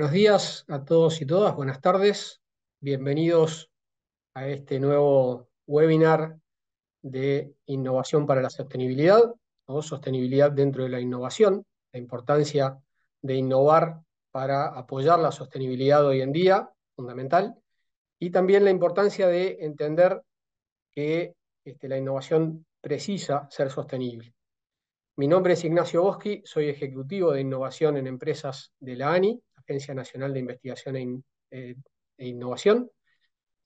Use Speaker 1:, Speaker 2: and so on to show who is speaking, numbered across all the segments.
Speaker 1: Buenos días a todos y todas, buenas tardes. Bienvenidos a este nuevo webinar de innovación para la sostenibilidad o sostenibilidad dentro de la innovación, la importancia de innovar para apoyar la sostenibilidad hoy en día, fundamental, y también la importancia de entender que este, la innovación precisa ser sostenible. Mi nombre es Ignacio Boschi, soy ejecutivo de innovación en empresas de la ANI Nacional de Investigación e, eh, e Innovación.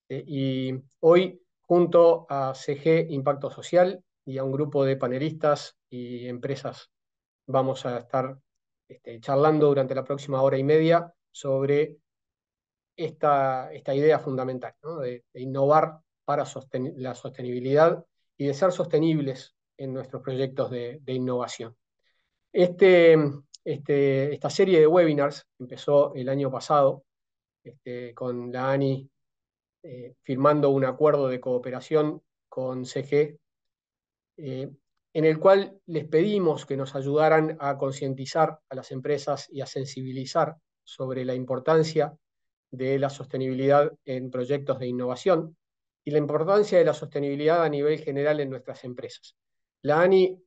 Speaker 1: Eh, y hoy, junto a CG Impacto Social y a un grupo de panelistas y empresas, vamos a estar este, charlando durante la próxima hora y media sobre esta, esta idea fundamental de, innovar para la sostenibilidad y de ser sostenibles en nuestros proyectos de, de innovación. Este, este, esta serie de webinars empezó el año pasado este, con la ANI eh, firmando un acuerdo de cooperación con CG, eh, en el cual les pedimos que nos ayudaran a concientizar a las empresas y a sensibilizar sobre la importancia de la sostenibilidad en proyectos de innovación y la importancia de la sostenibilidad a nivel general en nuestras empresas. La ANI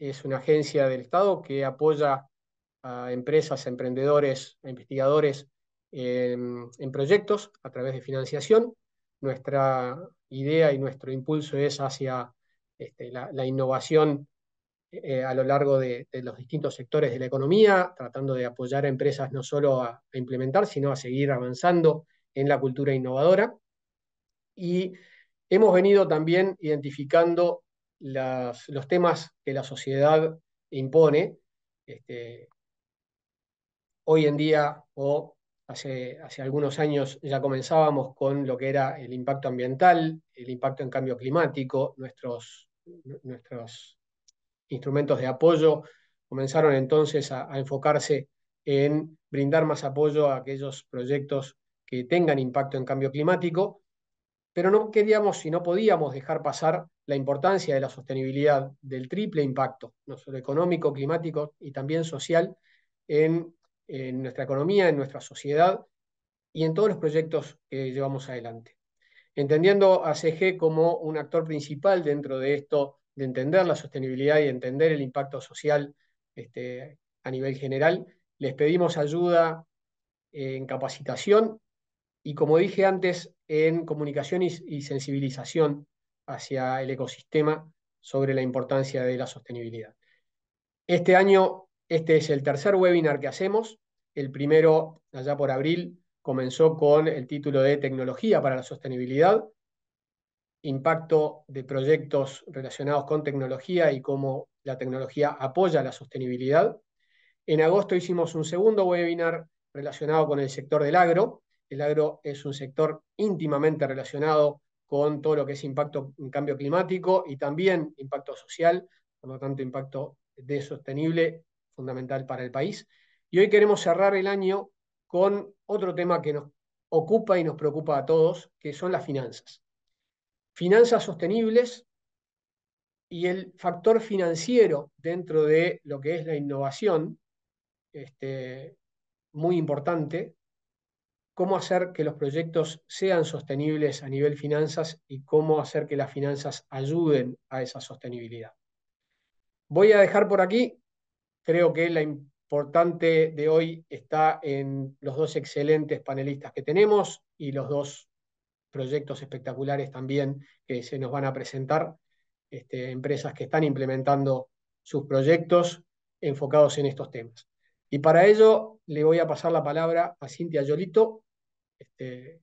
Speaker 1: es una agencia del Estado que apoya empresas, emprendedores, investigadores em, en, proyectos a través de financiación. Nuestra idea y nuestro impulso es hacia este, la, innovación eh, a lo largo de, los distintos sectores de la economía, tratando de apoyar a empresas no solo a, implementar, sino a seguir avanzando en la cultura innovadora. Y hemos venido también identificando los temas que la sociedad impone, este, Hoy en día, o hace, algunos años, ya comenzábamos con lo que era el impacto ambiental, el impacto en cambio climático, nuestros, instrumentos de apoyo comenzaron entonces a, enfocarse en brindar más apoyo a aquellos proyectos que tengan impacto en cambio climático, pero no queríamos y no podíamos dejar pasar la importancia de la sostenibilidad, del triple impacto, no solo económico, climático y también social, en en nuestra economía, en nuestra sociedad y en todos los proyectos que llevamos adelante. Entendiendo a CG como un actor principal dentro de esto, de entender la sostenibilidad y entender el impacto social este, a nivel general, les pedimos ayuda en capacitación y, como dije antes, en comunicación y sensibilización hacia el ecosistema sobre la importancia de la sostenibilidad. Este año este es el tercer webinar que hacemos. El primero, allá por abril, comenzó con el título de Tecnología para la Sostenibilidad, impacto de proyectos relacionados con tecnología y cómo la tecnología apoya la sostenibilidad. En agosto hicimos un segundo webinar relacionado con el sector del agro. El agro es un sector íntimamente relacionado con todo lo que es impacto en cambio climático y también impacto social, por lo tanto impacto de sostenible fundamental para el país. Y hoy queremos cerrar el año con otro tema que nos ocupa y nos preocupa a todos, que son las finanzas. Finanzas sostenibles y el factor financiero dentro de lo que es la innovación, este, muy importante, cómo hacer que los proyectos sean sostenibles a nivel finanzas y cómo hacer que las finanzas ayuden a esa sostenibilidad. Voy a dejar por aquí Creo que la importante de hoy está en los dos excelentes panelistas que tenemos y los dos proyectos espectaculares también que se nos van a presentar, este, empresas que están implementando sus proyectos enfocados en estos temas. Y para ello le voy a pasar la palabra a Cintia Yolito, este,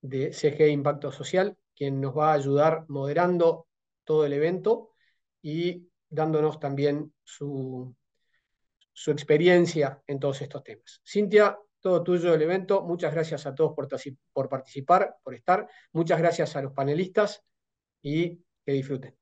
Speaker 1: de CG Impacto Social, quien nos va a ayudar moderando todo el evento y dándonos también su su experiencia en todos estos temas. Cintia, todo tuyo del evento. Muchas gracias a todos por, participar, por estar. Muchas gracias a los panelistas y que disfruten.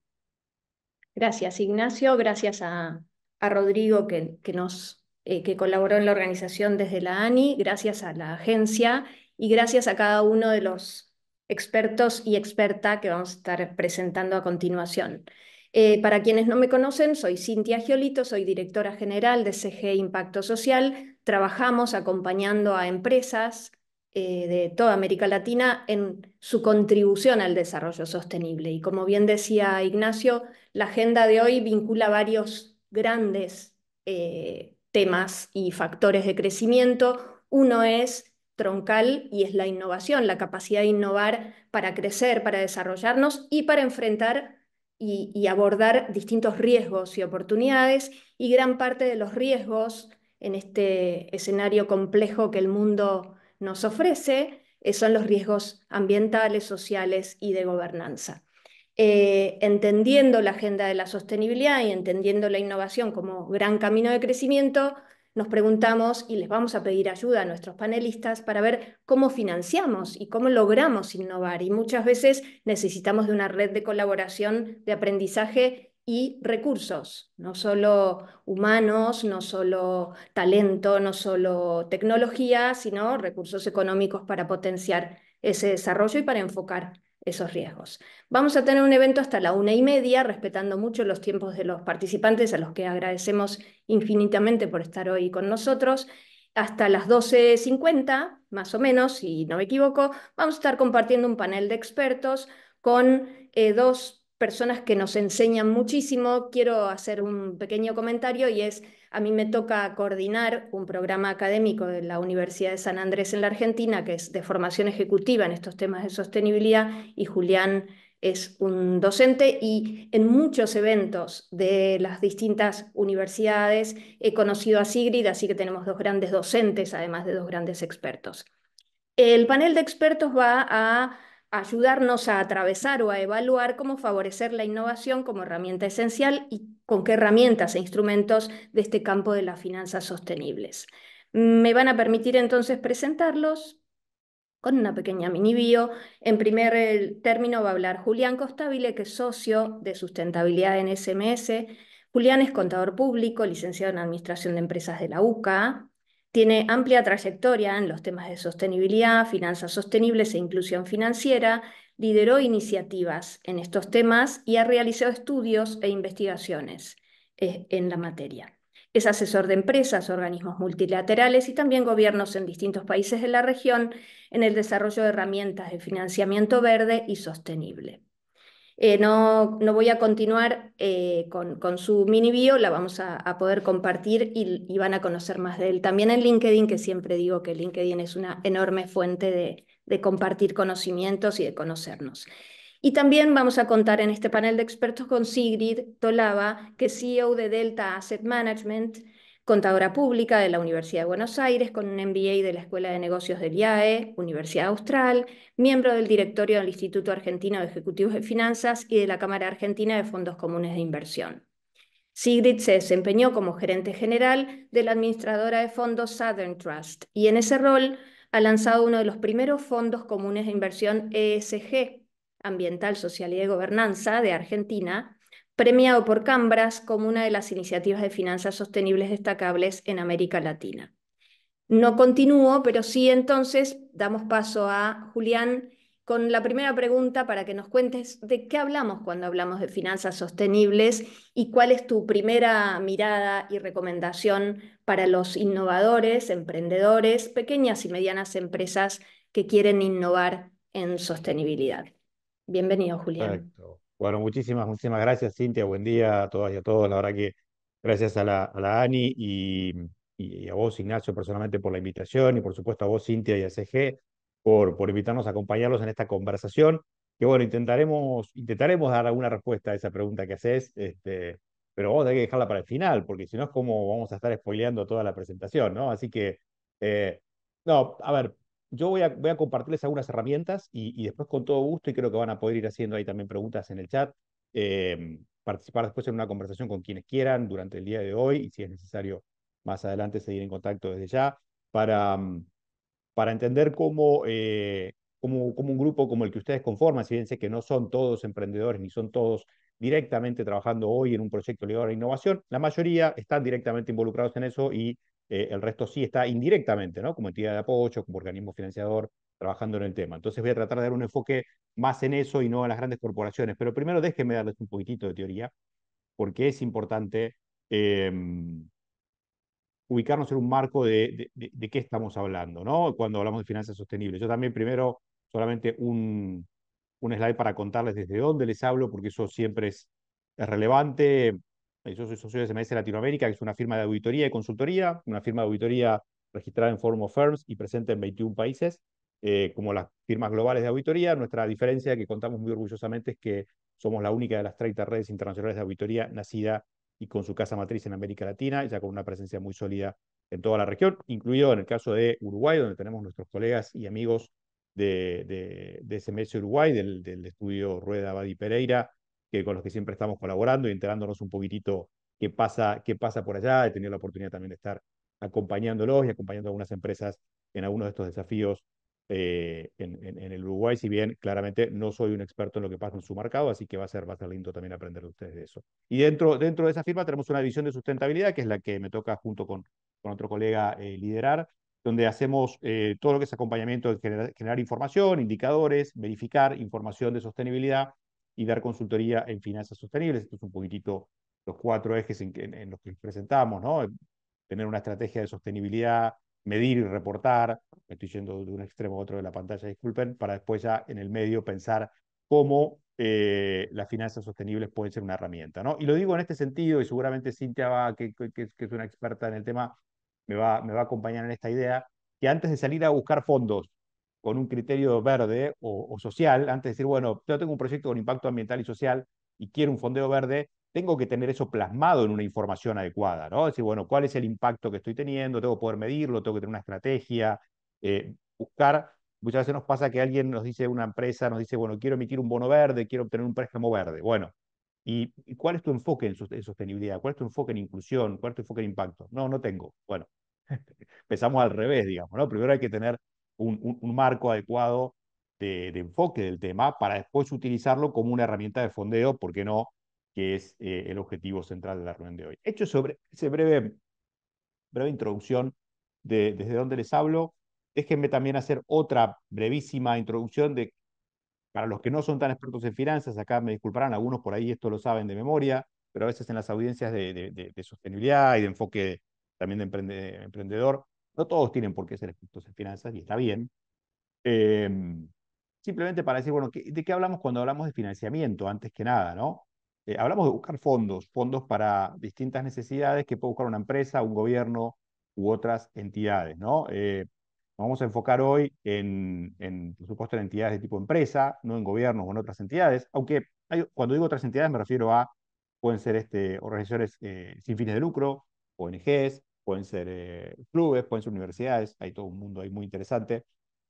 Speaker 2: Gracias, Ignacio. Gracias a, Rodrigo que, que nos eh, que colaboró en la organización desde la ANI. Gracias a la agencia y gracias a cada uno de los expertos y experta que vamos a estar presentando a continuación. Eh, para quienes no me conocen, soy Cintia Giolito, soy directora general de CG Impacto Social. Trabajamos acompañando a empresas eh, de toda América Latina en su contribución al desarrollo sostenible. Y como bien decía Ignacio, la agenda de hoy vincula varios grandes eh, temas y factores de crecimiento. Uno es troncal y es la innovación, la capacidad de innovar para crecer, para desarrollarnos y para enfrentar y, abordar distintos riesgos y oportunidades, y gran parte de los riesgos en este escenario complejo que el mundo nos ofrece eh, son los riesgos ambientales, sociales y de gobernanza. Eh, entendiendo la agenda de la sostenibilidad y entendiendo la innovación como gran camino de crecimiento, nos preguntamos y les vamos a pedir ayuda a nuestros panelistas para ver cómo financiamos y cómo logramos innovar. Y muchas veces necesitamos de una red de colaboración, de aprendizaje y recursos, no solo humanos, no solo talento, no solo tecnología, sino recursos económicos para potenciar ese desarrollo y para enfocar esos riesgos. Vamos a tener un evento hasta la una y media, respetando mucho los tiempos de los participantes, a los que agradecemos infinitamente por estar hoy con nosotros. Hasta las 12.50, más o menos, si no me equivoco, vamos a estar compartiendo un panel de expertos con eh, dos personas que nos enseñan muchísimo. Quiero hacer un pequeño comentario y es a mí me toca coordinar un programa académico de la Universidad de San Andrés en la Argentina, que es de formación ejecutiva en estos temas de sostenibilidad, y Julián es un docente y en muchos eventos de las distintas universidades he conocido a Sigrid, así que tenemos dos grandes docentes, además de dos grandes expertos. El panel de expertos va a ayudarnos a atravesar o a evaluar cómo favorecer la innovación como herramienta esencial y con qué herramientas e instrumentos de este campo de las finanzas sostenibles. Me van a permitir entonces presentarlos con una pequeña mini bio. En primer término va a hablar Julián Costabile, que es socio de sustentabilidad en SMS. Julián es contador público, licenciado en Administración de Empresas de la UCA, tiene amplia trayectoria en los temas de sostenibilidad, finanzas sostenibles e inclusión financiera, lideró iniciativas en estos temas y ha realizado estudios e investigaciones eh, en la materia. Es asesor de empresas, organismos multilaterales y también gobiernos en distintos países de la región en el desarrollo de herramientas de financiamiento verde y sostenible. Eh, no, voy a continuar eh, con, su mini bio, la vamos a, poder compartir y, van a conocer más de él. También en LinkedIn, que siempre digo que LinkedIn es una enorme fuente de, de compartir conocimientos y de conocernos. Y también vamos a contar en este panel de expertos con Sigrid Tolava, que es CEO de Delta Asset Management, contadora pública de la Universidad de Buenos Aires con un MBA de la Escuela de Negocios del IAE, Universidad Austral, miembro del directorio del Instituto Argentino de Ejecutivos de Finanzas y de la Cámara Argentina de Fondos Comunes de Inversión. Sigrid se desempeñó como gerente general de la administradora de fondos Southern Trust y en ese rol ha lanzado uno de los primeros fondos comunes de inversión ESG, ambiental, social y de gobernanza de Argentina, premiado por Cambras como una de las iniciativas de finanzas sostenibles destacables en América Latina. No continúo, pero sí entonces damos paso a Julián con la primera pregunta para que nos cuentes de qué hablamos cuando hablamos de finanzas sostenibles y cuál es tu primera mirada y recomendación para los innovadores, emprendedores, pequeñas y medianas empresas que quieren innovar en sostenibilidad. Bienvenido, Julián.
Speaker 3: Bueno, muchísimas, muchísimas gracias, Cintia. Buen día a todas y a todos. La verdad que gracias a la, ANI y, a vos, Ignacio, personalmente por la invitación y por supuesto a vos, Cintia y a CG, por, invitarnos a acompañarlos en esta conversación. Que bueno, intentaremos, intentaremos dar alguna respuesta a esa pregunta que haces, este, pero vos a que dejarla para el final, porque si no es como vamos a estar spoileando toda la presentación, ¿no? Así que, eh, no, a ver, yo voy a, compartirles algunas herramientas y, después con todo gusto, y creo que van a poder ir haciendo ahí también preguntas en el chat, eh, participar después en una conversación con quienes quieran durante el día de hoy y si es necesario más adelante seguir en contacto desde ya para, mm, para entender eh, cómo, cómo un grupo como el que ustedes conforman, si bien sé que no son todos emprendedores ni son todos directamente trabajando hoy en un proyecto ligado a la innovación, la mayoría están directamente involucrados en eso y eh, el resto sí está indirectamente, ¿no? Como entidad de apoyo, como organismo financiador, trabajando en el tema. Entonces voy a tratar de dar un enfoque más en eso y no a las grandes corporaciones. Pero primero déjenme darles un poquitito de teoría, porque es importante em, ubicarnos en un marco de, qué estamos hablando, ¿no? Cuando hablamos de finanzas sostenibles. Yo también primero solamente un, slide para contarles desde dónde les hablo, porque eso siempre es relevante yo soy socio de SMS Latinoamérica, que es una firma de auditoría y consultoría, una firma de auditoría registrada en Forum of Firms y presente en 21 países, eh, como las firmas globales de auditoría. Nuestra diferencia que contamos muy orgullosamente es que somos la única de las 30 redes internacionales de auditoría nacida y con su casa matriz en América Latina, ya con una presencia muy sólida en toda la región, incluido en el caso de Uruguay, donde tenemos nuestros colegas y amigos de, SMS Uruguay, del, del estudio Rueda Badi Pereira, que con los que siempre estamos colaborando y enterándonos un poquitito qué pasa, qué pasa por allá. He tenido la oportunidad también de estar acompañándolos y acompañando a algunas empresas en algunos de estos desafíos eh, en, el Uruguay, si bien claramente no soy un experto en lo que pasa en su mercado, así que va a ser, lindo también aprender de ustedes de eso. Y dentro, dentro de esa firma tenemos una división de sustentabilidad, que es la que me toca junto con, con otro colega eh, liderar, donde hacemos eh, todo lo que es acompañamiento generar información, indicadores, verificar información de sostenibilidad y dar consultoría en finanzas sostenibles. Esto es un poquitito los cuatro ejes en, los que presentamos, ¿no? Eh, tener una estrategia de sostenibilidad, medir y reportar, me estoy yendo de un extremo a otro de la pantalla, disculpen, para después ya en el medio pensar cómo eh, las finanzas sostenibles pueden ser una herramienta, ¿no? Y lo digo en este sentido, y seguramente Cintia, va, que, que, es una experta en el tema, me va, me va a acompañar en esta idea, que antes de salir a buscar fondos con un criterio verde o, social, antes de decir, bueno, yo tengo un proyecto con impacto ambiental y social y quiero un fondeo verde, tengo que tener eso plasmado en una información adecuada, ¿no? Es decir, bueno, ¿cuál es el impacto que estoy teniendo? Tengo que poder medirlo, tengo que tener una estrategia, eh, buscar. Muchas veces nos pasa que alguien nos dice, una empresa nos dice, bueno, quiero emitir un bono verde, quiero obtener un préstamo verde. Bueno, ¿y, cuál es tu enfoque en, sostenibilidad? ¿Cuál es tu enfoque en inclusión? ¿Cuál es tu enfoque en impacto? No, no tengo. Bueno, empezamos al revés, digamos, ¿no? Primero hay que tener un, marco adecuado de, enfoque del tema para después utilizarlo como una herramienta de fondeo, ¿por qué no? Que es eh, el objetivo central de la reunión de hoy. Hecho sobre esa breve, breve introducción de desde dónde les hablo, déjenme también hacer otra brevísima introducción de, para los que no son tan expertos en finanzas, acá me disculparán, algunos por ahí esto lo saben de memoria, pero a veces en las audiencias de, de, de sostenibilidad y de enfoque también de emprendedor, no todos tienen por qué ser expertos en finanzas y está bien. Em, simplemente para decir, bueno, ¿de qué hablamos cuando hablamos de financiamiento? Antes que nada, ¿no? Eh, hablamos de buscar fondos, fondos para distintas necesidades que puede buscar una empresa, un gobierno u otras entidades, ¿no? Eh, vamos a enfocar hoy en, por supuesto, en entidades de tipo empresa, no en gobiernos o en otras entidades, aunque cuando digo otras entidades me refiero a, pueden ser este, organizaciones eh, sin fines de lucro, ONGs, pueden ser eh, clubes, pueden ser universidades, hay todo un mundo ahí muy interesante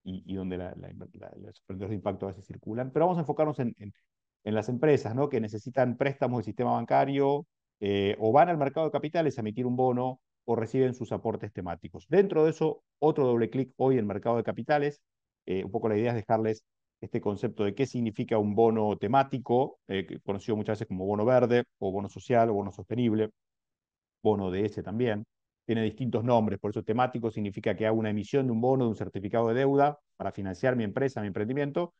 Speaker 3: y, donde los emprendedores de impacto a veces circulan, pero vamos a enfocarnos en, en, las empresas ¿no? que necesitan préstamos del sistema bancario eh, o van al mercado de capitales a emitir un bono o reciben sus aportes temáticos. Dentro de eso, otro doble clic hoy en mercado de capitales, eh, un poco la idea es dejarles este concepto de qué significa un bono temático, conocido muchas veces como bono verde o bono social o bono sostenible, bono de ese también tiene distintos nombres, por eso temático significa que hago una emisión de un bono, de un certificado de deuda para financiar mi empresa, mi emprendimiento,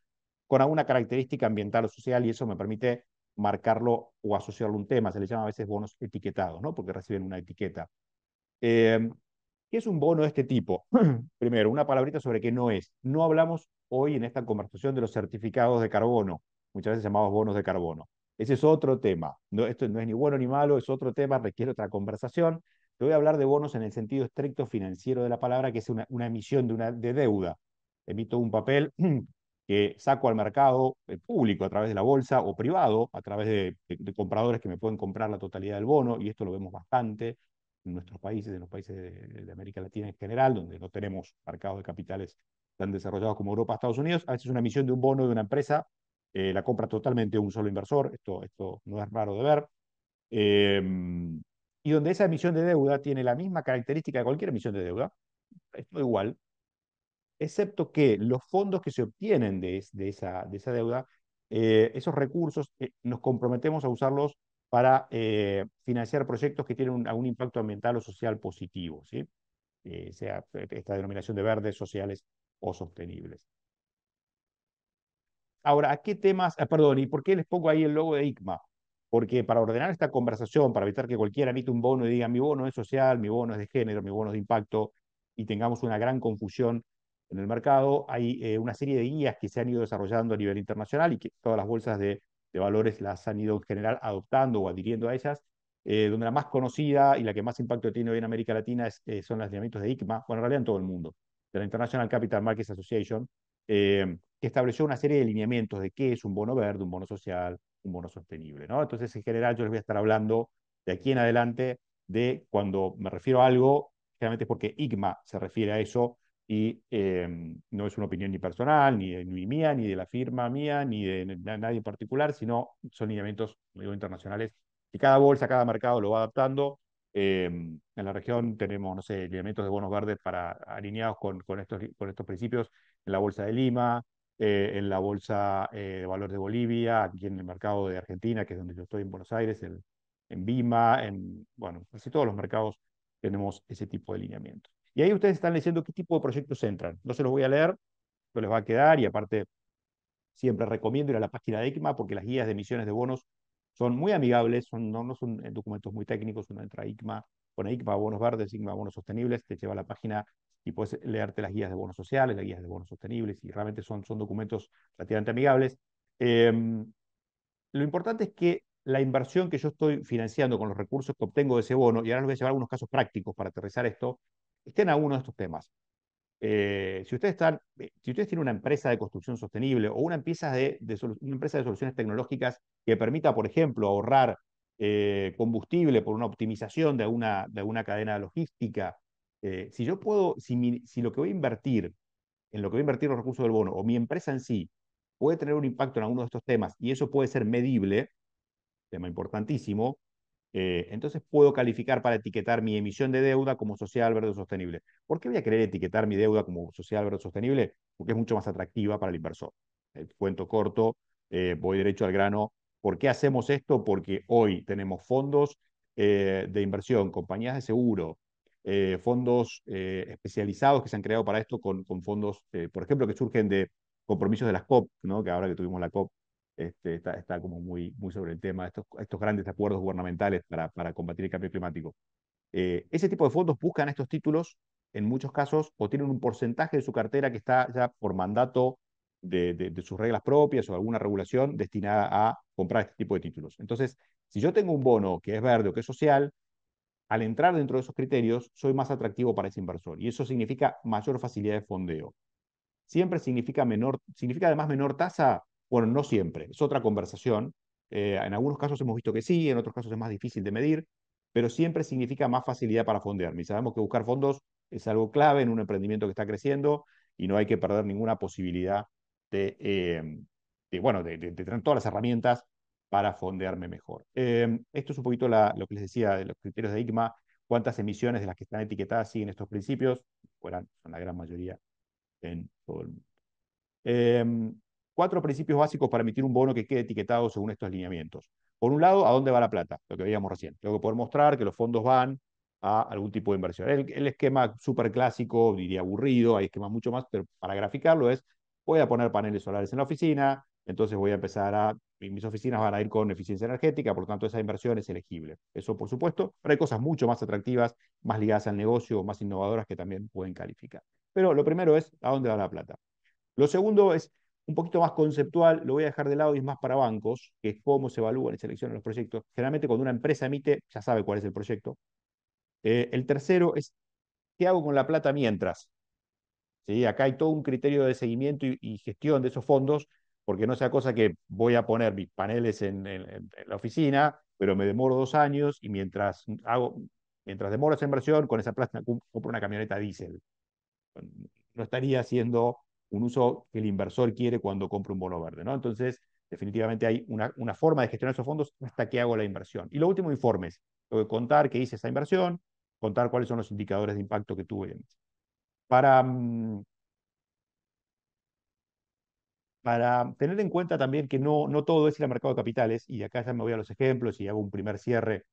Speaker 3: con alguna característica ambiental o social y eso me permite marcarlo o asociarlo a un tema. Se le llama a veces bonos etiquetados, ¿no? Porque reciben una etiqueta. Em, ¿Qué es un bono de este tipo? Primero, una palabrita sobre qué no es. No hablamos hoy en esta conversación de los certificados de carbono, muchas veces llamados bonos de carbono. Ese es otro tema. esto no es ni bueno ni malo, es otro tema, requiere otra conversación. Te voy a hablar de bonos en el sentido estricto financiero de la palabra, que es una, emisión de, deuda. Emito un papel que saco al mercado eh, público a través de la bolsa o privado, a través de, compradores que me pueden comprar la totalidad del bono, y esto lo vemos bastante en nuestros países, en los países de, América Latina en general, donde no tenemos mercados de capitales tan desarrollados como Europa, Estados Unidos. A veces una emisión de un bono de una empresa eh, la compra totalmente un solo inversor, esto, esto no es raro de ver. Eh, y donde esa emisión de deuda tiene la misma característica de cualquier emisión de deuda, es todo igual, excepto que los fondos que se obtienen de, esa, deuda, eh, esos recursos eh, nos comprometemos a usarlos para eh, financiar proyectos que tienen un, algún impacto ambiental o social positivo, ¿sí? sea esta denominación de verdes, sociales o sostenibles. Ahora, ¿a qué temas? Ah, perdón, ¿y por qué les pongo ahí el logo de ICMA? Porque para ordenar esta conversación, para evitar que cualquiera emite un bono y diga mi bono es social, mi bono es de género, mi bono es de impacto, y tengamos una gran confusión en el mercado, hay eh, una serie de guías que se han ido desarrollando a nivel internacional y que todas las bolsas de, valores las han ido en general adoptando o adhiriendo a ellas, eh, donde la más conocida y la que más impacto tiene hoy en América Latina es, eh, son los lineamientos de ICMA, bueno, en realidad en todo el mundo, de la International Capital Markets Association, que estableció una serie de lineamientos de qué es un bono verde, un bono social, un bono sostenible. ¿no? Entonces, en general, yo les voy a estar hablando de aquí en adelante de cuando me refiero a algo, generalmente es porque IGMA se refiere a eso y em, no es una opinión ni personal, ni, de, ni mía, ni de la firma mía, ni de nadie en particular, sino son lineamientos digo, internacionales que cada bolsa, cada mercado lo va adaptando. Em, en la región tenemos, no sé, lineamientos de bonos verdes para, alineados con, con, estos, con estos principios en la Bolsa de Lima, eh, en la Bolsa eh, de Valores de Bolivia, aquí en el mercado de Argentina, que es donde yo estoy en Buenos Aires, en Bima, en, bueno, casi todos los mercados tenemos ese tipo de lineamiento. Y ahí ustedes están leyendo qué tipo de proyectos entran. No se los voy a leer, no les va a quedar y aparte siempre recomiendo ir a la página de ICMA porque las guías de emisiones de bonos son muy amigables, son, no, son documentos muy técnicos, uno entra a ICMA, pone ICMA bonos verdes, ICMA bonos sostenibles, te lleva a la página y puedes eh, leerte las guías de bonos sociales, las guías de bonos sostenibles, y realmente son, son documentos relativamente amigables. Em, lo importante es que la inversión que yo estoy financiando con los recursos que obtengo de ese bono, y ahora les voy a llevar algunos casos prácticos para aterrizar esto, estén a uno de estos temas. Eh, si, ustedes están, eh, si ustedes tienen una empresa de construcción sostenible o una empresa de, una empresa de soluciones tecnológicas que permita, por ejemplo, ahorrar combustible por una optimización de una de alguna cadena logística eh, si yo puedo, si, lo que voy a invertir, en lo que voy a invertir los recursos del bono o mi empresa en sí puede tener un impacto en alguno de estos temas y eso puede ser medible, tema importantísimo, eh, entonces puedo calificar para etiquetar mi emisión de deuda como social verde sostenible. ¿Por qué voy a querer etiquetar mi deuda como social verde sostenible? Porque es mucho más atractiva para el inversor. El eh, cuento corto, voy derecho al grano. ¿Por qué hacemos esto? Porque hoy tenemos fondos de inversión, compañías de seguro, eh, fondos eh, especializados que se han creado para esto con, con fondos, eh, por ejemplo, que surgen de compromisos de las COP, ¿no? que ahora que tuvimos la COP este, está, está, como muy, muy sobre el tema, estos, estos grandes acuerdos gubernamentales para, para combatir el cambio climático. ese tipo de fondos buscan estos títulos en muchos casos o tienen un porcentaje de su cartera que está ya por mandato de, de, de, sus reglas propias o alguna regulación destinada a comprar este tipo de títulos. Entonces, si yo tengo un bono que es verde o que es social, al entrar dentro de esos criterios, soy más atractivo para ese inversor y eso significa mayor facilidad de fondeo. Siempre significa menor, significa además menor tasa, bueno, no siempre, es otra conversación. Eh, en algunos casos hemos visto que sí, en otros casos es más difícil de medir, pero siempre significa más facilidad para fondear. sabemos que buscar fondos es algo clave en un emprendimiento que está creciendo y no hay que perder ninguna posibilidad de, eh, bueno, de, de tener todas las herramientas para fondearme mejor. Em, esto es un poquito lo que les decía de los criterios de ICMA, cuántas emisiones de las que están etiquetadas siguen estos principios, fueran, son la gran mayoría en todo el mundo. Em, cuatro principios básicos para emitir un bono que quede etiquetado según estos lineamientos. Por un lado, ¿a dónde va la plata? Lo que veíamos recién. Tengo que poder mostrar que los fondos van a algún tipo de inversión. El, el esquema súper clásico, diría aburrido, hay esquemas mucho más, pero para graficarlo es, voy a poner paneles solares en la oficina, entonces voy a empezar a mis oficinas van a ir con eficiencia energética, por lo tanto esa inversión es elegible. Eso por supuesto, pero hay cosas mucho más atractivas, más ligadas al negocio, más innovadoras que también pueden calificar. Pero lo primero es a dónde va la plata. Lo segundo es un poquito más conceptual, lo voy a dejar de lado y es más para bancos, que es cómo se evalúan y seleccionan los proyectos. Generalmente cuando una empresa emite, ya sabe cuál es el proyecto. Eh, el tercero es, ¿qué hago con la plata mientras? ¿Sí? Acá hay todo un criterio de seguimiento y gestión de esos fondos porque no sea cosa que voy a poner mis paneles en, la oficina, pero me demoro dos años y mientras hago, mientras demoro esa inversión, con esa plata compro una camioneta diésel. No estaría haciendo un uso que el inversor quiere cuando compra un bono verde, ¿no? Entonces, definitivamente hay una, una, forma de gestionar esos fondos hasta que hago la inversión. Y lo último, informes. Tengo que contar qué hice esa inversión, contar cuáles son los indicadores de impacto que tuve. Para, mm, para tener en cuenta también que no, no todo es ir al mercado de capitales, y acá ya me voy a los ejemplos y hago un primer cierre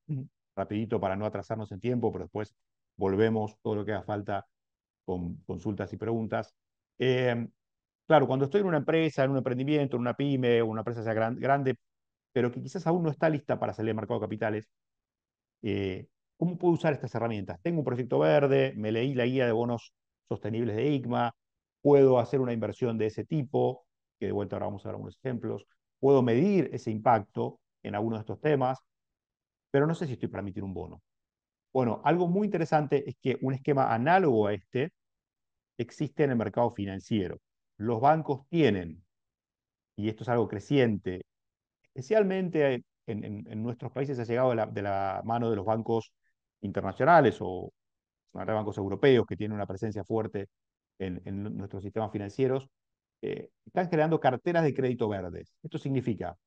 Speaker 3: rapidito para no atrasarnos en tiempo, pero después volvemos todo lo que haga falta con consultas y preguntas. Em, claro, cuando estoy en una empresa, en un emprendimiento, en una pyme, o una empresa sea grande, pero que quizás aún no está lista para salir al mercado de capitales, eh, ¿cómo puedo usar estas herramientas? Tengo un proyecto verde, me leí la guía de bonos sostenibles de ICMA, puedo hacer una inversión de ese tipo, de vuelta ahora vamos a ver algunos ejemplos. Puedo medir ese impacto en algunos de estos temas, pero no sé si estoy para emitir un bono. Bueno, algo muy interesante es que un esquema análogo a este existe en el mercado financiero. Los bancos tienen, y esto es algo creciente, especialmente en, nuestros países ha llegado de la, mano de los bancos internacionales o de bancos europeos que tienen una presencia fuerte en nuestros sistemas financieros, están creando carteras de crédito verdes. Esto significa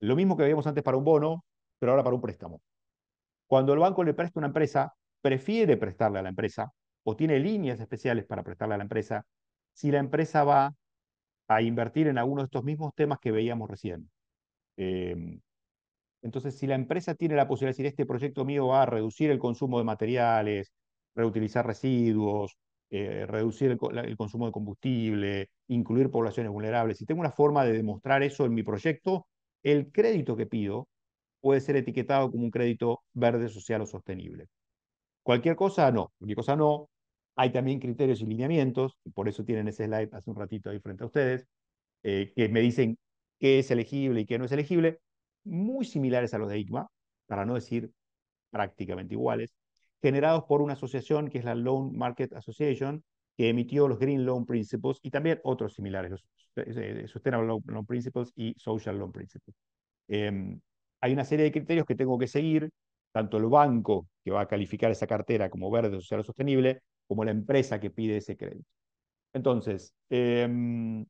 Speaker 3: lo mismo que veíamos antes para un bono, pero ahora para un préstamo. Cuando el banco le presta a una empresa, prefiere prestarle a la empresa o tiene líneas especiales para prestarle a la empresa si la empresa va a invertir en alguno de estos mismos temas que veíamos recién. Em, entonces, si la empresa tiene la posibilidad de decir, este proyecto mío va a reducir el consumo de materiales, reutilizar residuos, eh, reducir el, consumo de combustible, incluir poblaciones vulnerables. Si tengo una forma de demostrar eso en mi proyecto, el crédito que pido puede ser etiquetado como un crédito verde, social o sostenible. Cualquier cosa, no. Cualquier cosa, no. Hay también criterios y lineamientos, y por eso tienen ese slide hace un ratito ahí frente a ustedes, eh, que me dicen qué es elegible y qué no es elegible, muy similares a los de ICMA, para no decir prácticamente iguales generados por una asociación que es la Loan Market Association, que emitió los Green Loan Principles y también otros similares, los eh, eh, eh, Sustainable Loan Principles y Social Loan Principles. Em, hay una serie de criterios que tengo que seguir, tanto el banco que va a calificar esa cartera como verde, social o sostenible, como la empresa que pide ese crédito. Entonces, em,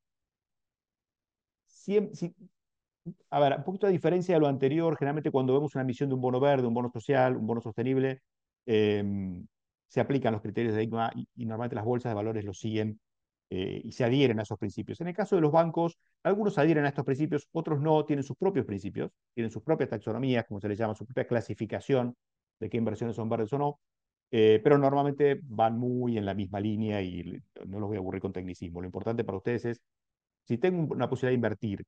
Speaker 3: a ver, un poquito de diferencia de lo anterior, generalmente cuando vemos una emisión de un bono verde, un bono social, un bono sostenible, Em, se aplican los criterios de ICMA y, normalmente las bolsas de valores lo siguen eh, y se adhieren a esos principios. En el caso de los bancos, algunos adhieren a estos principios, otros no, tienen sus propios principios, tienen sus propias taxonomías, como se les llama, su propia clasificación de qué inversiones son verdes o no, eh, pero normalmente van muy en la misma línea y no los voy a aburrir con tecnicismo. Lo importante para ustedes es, si tengo una posibilidad de invertir,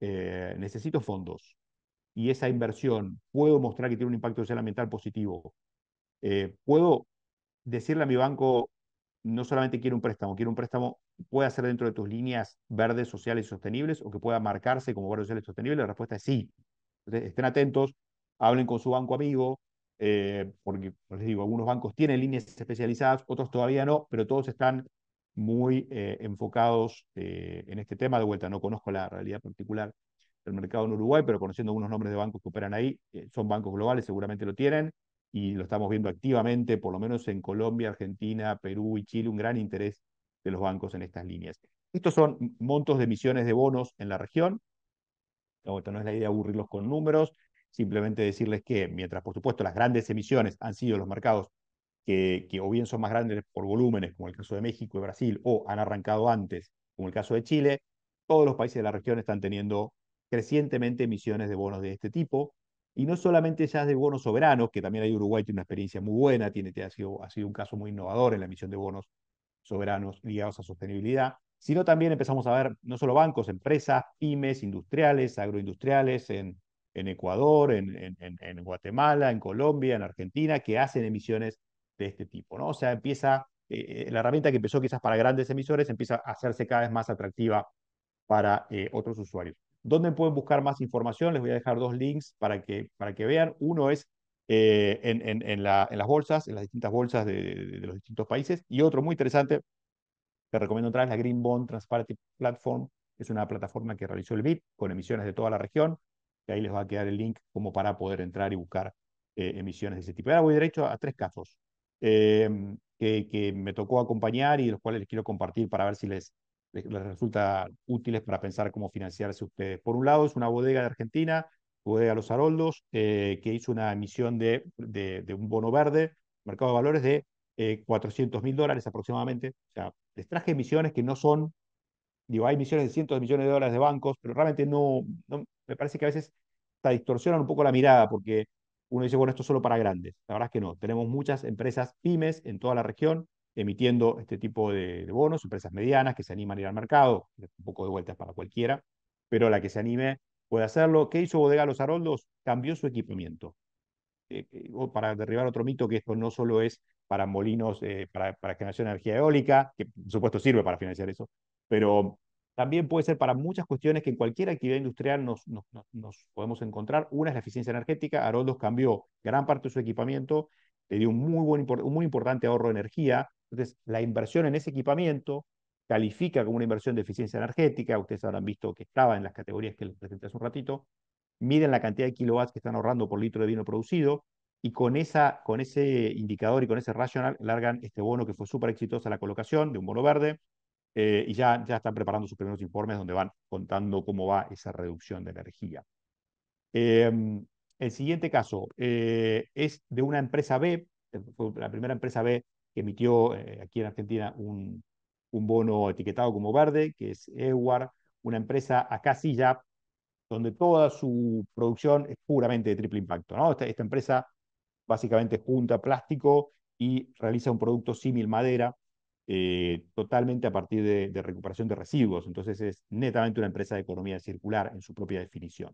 Speaker 3: eh, necesito fondos y esa inversión puedo mostrar que tiene un impacto social ambiental positivo eh, puedo decirle a mi banco, no solamente quiero un préstamo, quiero un préstamo que pueda ser dentro de tus líneas verdes, sociales y sostenibles o que pueda marcarse como verde, sociales y sostenibles? La respuesta es sí. estén atentos, hablen con su banco amigo, eh, porque les digo, algunos bancos tienen líneas especializadas, otros todavía no, pero todos están muy eh, enfocados en este tema. De vuelta, no conozco la realidad particular del mercado en Uruguay, pero conociendo algunos nombres de bancos que operan ahí, son bancos globales, seguramente lo tienen y lo estamos viendo activamente, por lo menos en Colombia, Argentina, Perú y Chile, un gran interés de los bancos en estas líneas. Estos son montos de emisiones de bonos en la región. No, no es la idea aburrirlos con números, simplemente decirles que mientras, por supuesto, las grandes emisiones han sido los mercados que, que o bien son más grandes por volúmenes, como el caso de México y Brasil, o han arrancado antes, como el caso de Chile, todos los países de la región están teniendo crecientemente emisiones de bonos de este tipo y no solamente ya de bonos soberanos, que también hay Uruguay tiene una experiencia muy buena, tiene, ha, sido, ha sido un caso muy innovador en la emisión de bonos soberanos ligados a sostenibilidad, sino también empezamos a ver no solo bancos, empresas, pymes, industriales, agroindustriales en, Ecuador, en, Guatemala, en Colombia, en Argentina, que hacen emisiones de este tipo. ¿no? O sea, empieza, eh, eh, la herramienta que empezó quizás para grandes emisores empieza a hacerse cada vez más atractiva para eh, otros usuarios. ¿Dónde pueden buscar más información? Les voy a dejar dos links para que, para que vean. Uno es eh, en, en, las bolsas, en las distintas bolsas de, los distintos países. Y otro muy interesante, te recomiendo entrar es la Green Bond Transparency Platform. Es una plataforma que realizó el BID con emisiones de toda la región. Y ahí les va a quedar el link como para poder entrar y buscar eh, emisiones de ese tipo. Ahora voy derecho a, tres casos eh, que, que me tocó acompañar y los cuales les quiero compartir para ver si les, les resulta útiles para pensar cómo financiarse ustedes. Por un lado, es una bodega de Argentina, bodega Los Aroldos, eh, que hizo una emisión de, de, un bono verde, mercado de valores de 400 eh, mil dólares aproximadamente. O sea, les traje emisiones que no son, digo, hay emisiones de cientos de millones de dólares de bancos, pero realmente no, me parece que a veces te distorsionan un poco la mirada porque uno dice, bueno, esto es solo para grandes. La verdad es que no, tenemos muchas empresas pymes en toda la región emitiendo este tipo de, bonos, empresas medianas que se animan a ir al mercado, un poco de vueltas para cualquiera, pero la que se anime puede hacerlo. ¿Qué hizo Bodega Los Aroldos? Cambió su equipamiento. Eh, eh, para derribar otro mito, que esto no solo es para molinos, eh, para, para generación de energía eólica, que por supuesto sirve para financiar eso, pero también puede ser para muchas cuestiones que en cualquier actividad industrial nos, nos, podemos encontrar. Una es la eficiencia energética. Aroldos cambió gran parte de su equipamiento, le dio un muy, buen, un muy importante ahorro de energía, entonces, la inversión en ese equipamiento califica como una inversión de eficiencia energética, ustedes habrán visto que estaba en las categorías que les presenté hace un ratito, miden la cantidad de kilowatts que están ahorrando por litro de vino producido y con, esa, con ese indicador y con ese rational, largan este bono que fue súper exitosa la colocación de un bono verde eh, y ya, ya están preparando sus primeros informes donde van contando cómo va esa reducción de energía. Em, el siguiente caso eh, es de una empresa B, eh, la primera empresa B emitió eh, aquí en Argentina un, bono etiquetado como verde, que es EWAR, una empresa acá sí donde toda su producción es puramente de triple impacto. ¿no? Esta, empresa básicamente junta plástico y realiza un producto símil madera, eh, totalmente a partir de, recuperación de residuos. Entonces es netamente una empresa de economía circular en su propia definición.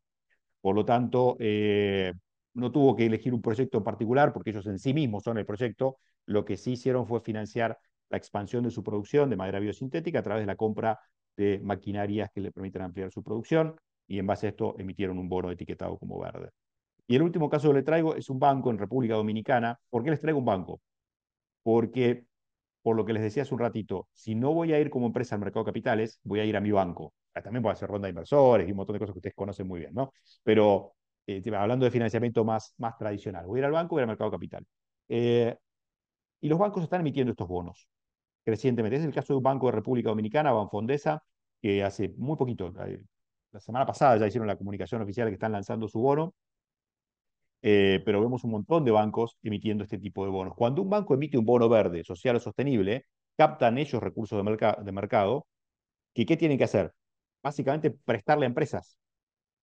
Speaker 3: Por lo tanto, eh, no tuvo que elegir un proyecto en particular porque ellos en sí mismos son el proyecto. Lo que sí hicieron fue financiar la expansión de su producción de madera biosintética a través de la compra de maquinarias que le permitan ampliar su producción y en base a esto emitieron un bono etiquetado como verde. Y el último caso que le traigo es un banco en República Dominicana. ¿Por qué les traigo un banco? Porque, por lo que les decía hace un ratito, si no voy a ir como empresa al mercado de capitales, voy a ir a mi banco. Ah, también voy a hacer ronda de inversores y un montón de cosas que ustedes conocen muy bien, ¿no? Pero eh, hablando de financiamiento más, más tradicional. Voy a ir al banco, voy al mercado capital. Eh, y los bancos están emitiendo estos bonos crecientemente. Es el caso de un banco de República Dominicana, Banfondesa, que hace muy poquito, la semana pasada ya hicieron la comunicación oficial que están lanzando su bono, eh, pero vemos un montón de bancos emitiendo este tipo de bonos. Cuando un banco emite un bono verde, social o sostenible, captan ellos recursos de, de mercado, que ¿qué tienen que hacer? Básicamente prestarle a empresas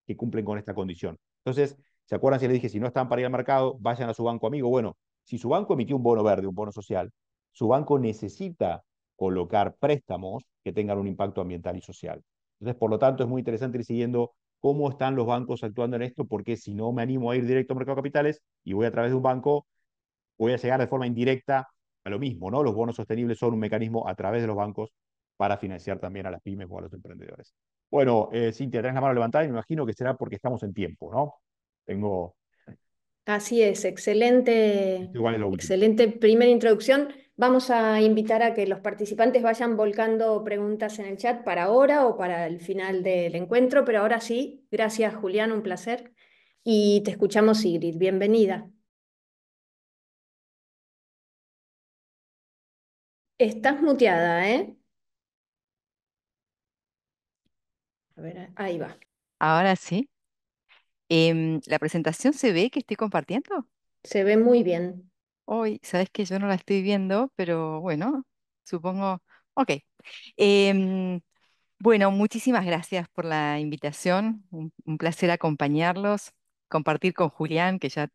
Speaker 3: que cumplen con esta condición. Entonces, ¿se acuerdan si les dije, si no están para ir al mercado, vayan a su banco amigo? Bueno, si su banco emitió un bono verde, un bono social, su banco necesita colocar préstamos que tengan un impacto ambiental y social. Entonces, por lo tanto, es muy interesante ir siguiendo cómo están los bancos actuando en esto, porque si no me animo a ir directo al mercado de capitales y voy a través de un banco, voy a llegar de forma indirecta a lo mismo, ¿no? Los bonos sostenibles son un mecanismo a través de los bancos para financiar también a las pymes o a los emprendedores. Bueno, eh, Cintia, tenés la mano levantada y me imagino que será porque estamos en tiempo, ¿no? Tengo.
Speaker 2: Así es, excelente. excelente primera introducción. Vamos a invitar a que los participantes vayan volcando preguntas en el chat para ahora o para el final del encuentro, pero ahora sí, gracias Julián, un placer. Y te escuchamos, Sigrid, bienvenida.
Speaker 4: Estás muteada, ¿eh?
Speaker 2: A ver, ahí va.
Speaker 5: Ahora sí. Em, ¿la presentación se ve que estoy compartiendo? Se ve muy bien. Hoy, sabes que yo no la estoy viendo, pero bueno, supongo. Ok. Em, bueno, muchísimas gracias por la invitación. Un, placer acompañarlos, compartir con Julián, que ya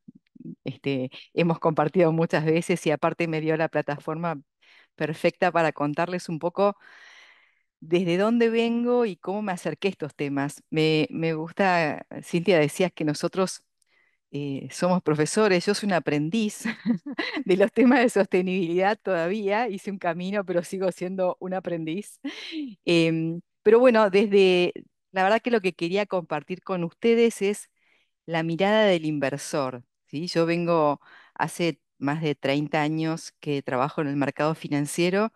Speaker 5: este, hemos compartido muchas veces y aparte me dio la plataforma perfecta para contarles un poco desde dónde vengo y cómo me acerqué a estos temas. Me, gusta, Cintia, decías que nosotros eh, somos profesores, yo soy un aprendiz de los temas de sostenibilidad todavía, hice un camino, pero sigo siendo un aprendiz. Em, pero bueno, desde, la verdad que lo que quería compartir con ustedes es la mirada del inversor. ¿sí? Yo vengo hace más de 30 años que trabajo en el mercado financiero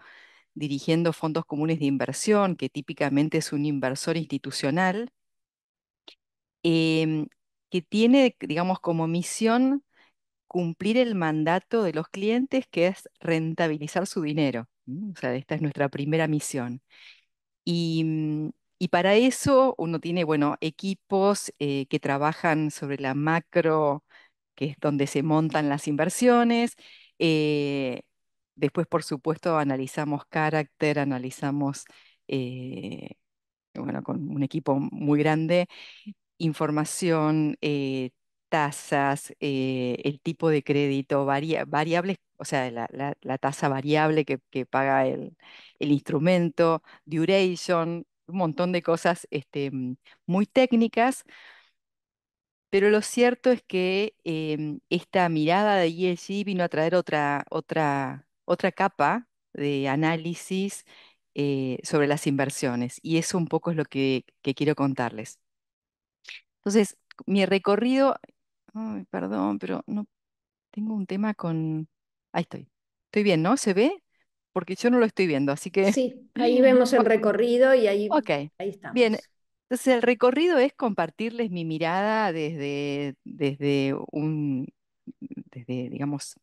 Speaker 5: dirigiendo fondos comunes de inversión, que típicamente es un inversor institucional, em, que tiene, digamos, como misión cumplir el mandato de los clientes, que es rentabilizar su dinero. O sea, esta es nuestra primera misión. Y, mm, para eso uno tiene, bueno, equipos eh, que trabajan sobre la macro, que es donde se montan las inversiones, eh, Después, por supuesto, analizamos carácter, analizamos, eh, bueno, con un equipo muy grande, información, eh, tasas, eh, el tipo de crédito, variables, o sea, la, tasa variable que, paga el, instrumento, duration, un montón de cosas este, muy técnicas. Pero lo cierto es que em, esta mirada de ESG vino a traer otra, otra, otra capa de análisis eh, sobre las inversiones y eso un poco es lo que, quiero contarles. Entonces, mi recorrido, ay, perdón, pero no tengo un tema con... Ahí estoy. Estoy bien, ¿no? ¿Se ve? Porque yo no lo estoy viendo, así que... Sí, ahí vemos el recorrido y ahí, Ok. ahí estamos. Bien, entonces el recorrido es compartirles mi mirada desde, desde un, desde, digamos,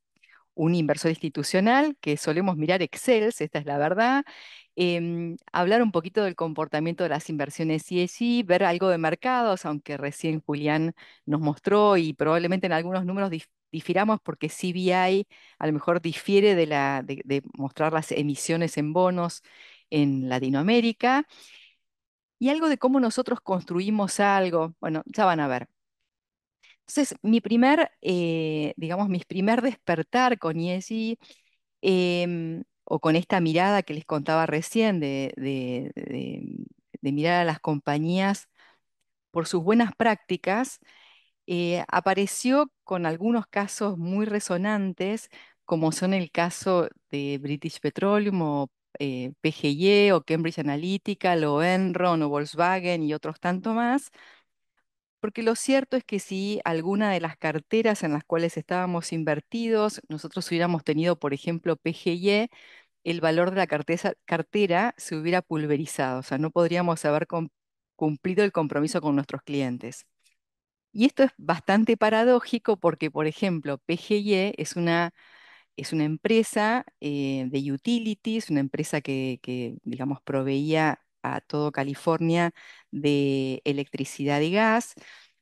Speaker 5: un inversor institucional, que solemos mirar Excel, esta es la verdad, em, hablar un poquito del comportamiento de las inversiones y ver algo de mercados, aunque recién Julián nos mostró y probablemente en algunos números difiramos porque CBI a lo mejor difiere de, la, de mostrar las emisiones en bonos en Latinoamérica. Y algo de cómo nosotros construimos algo, bueno, ya van a ver. Entonces, mi primer, eh, digamos, mi primer despertar con ESG em, o con esta mirada que les contaba recién de, mirar a las compañías por sus buenas prácticas, eh, apareció con algunos casos muy resonantes, como son el caso de British Petroleum o eh, PGE o Cambridge Analytica, o Enron o Volkswagen y otros tanto más, porque lo cierto es que si alguna de las carteras en las cuales estábamos invertidos, nosotros hubiéramos tenido, por ejemplo, PGY, el valor de la cartera, se hubiera pulverizado, o sea, no podríamos haber cumplido el compromiso con nuestros clientes. Y esto es bastante paradójico porque, por ejemplo, PGY es una, es una empresa eh, de utilities, una empresa que, que, digamos, proveía a todo California de electricidad y gas.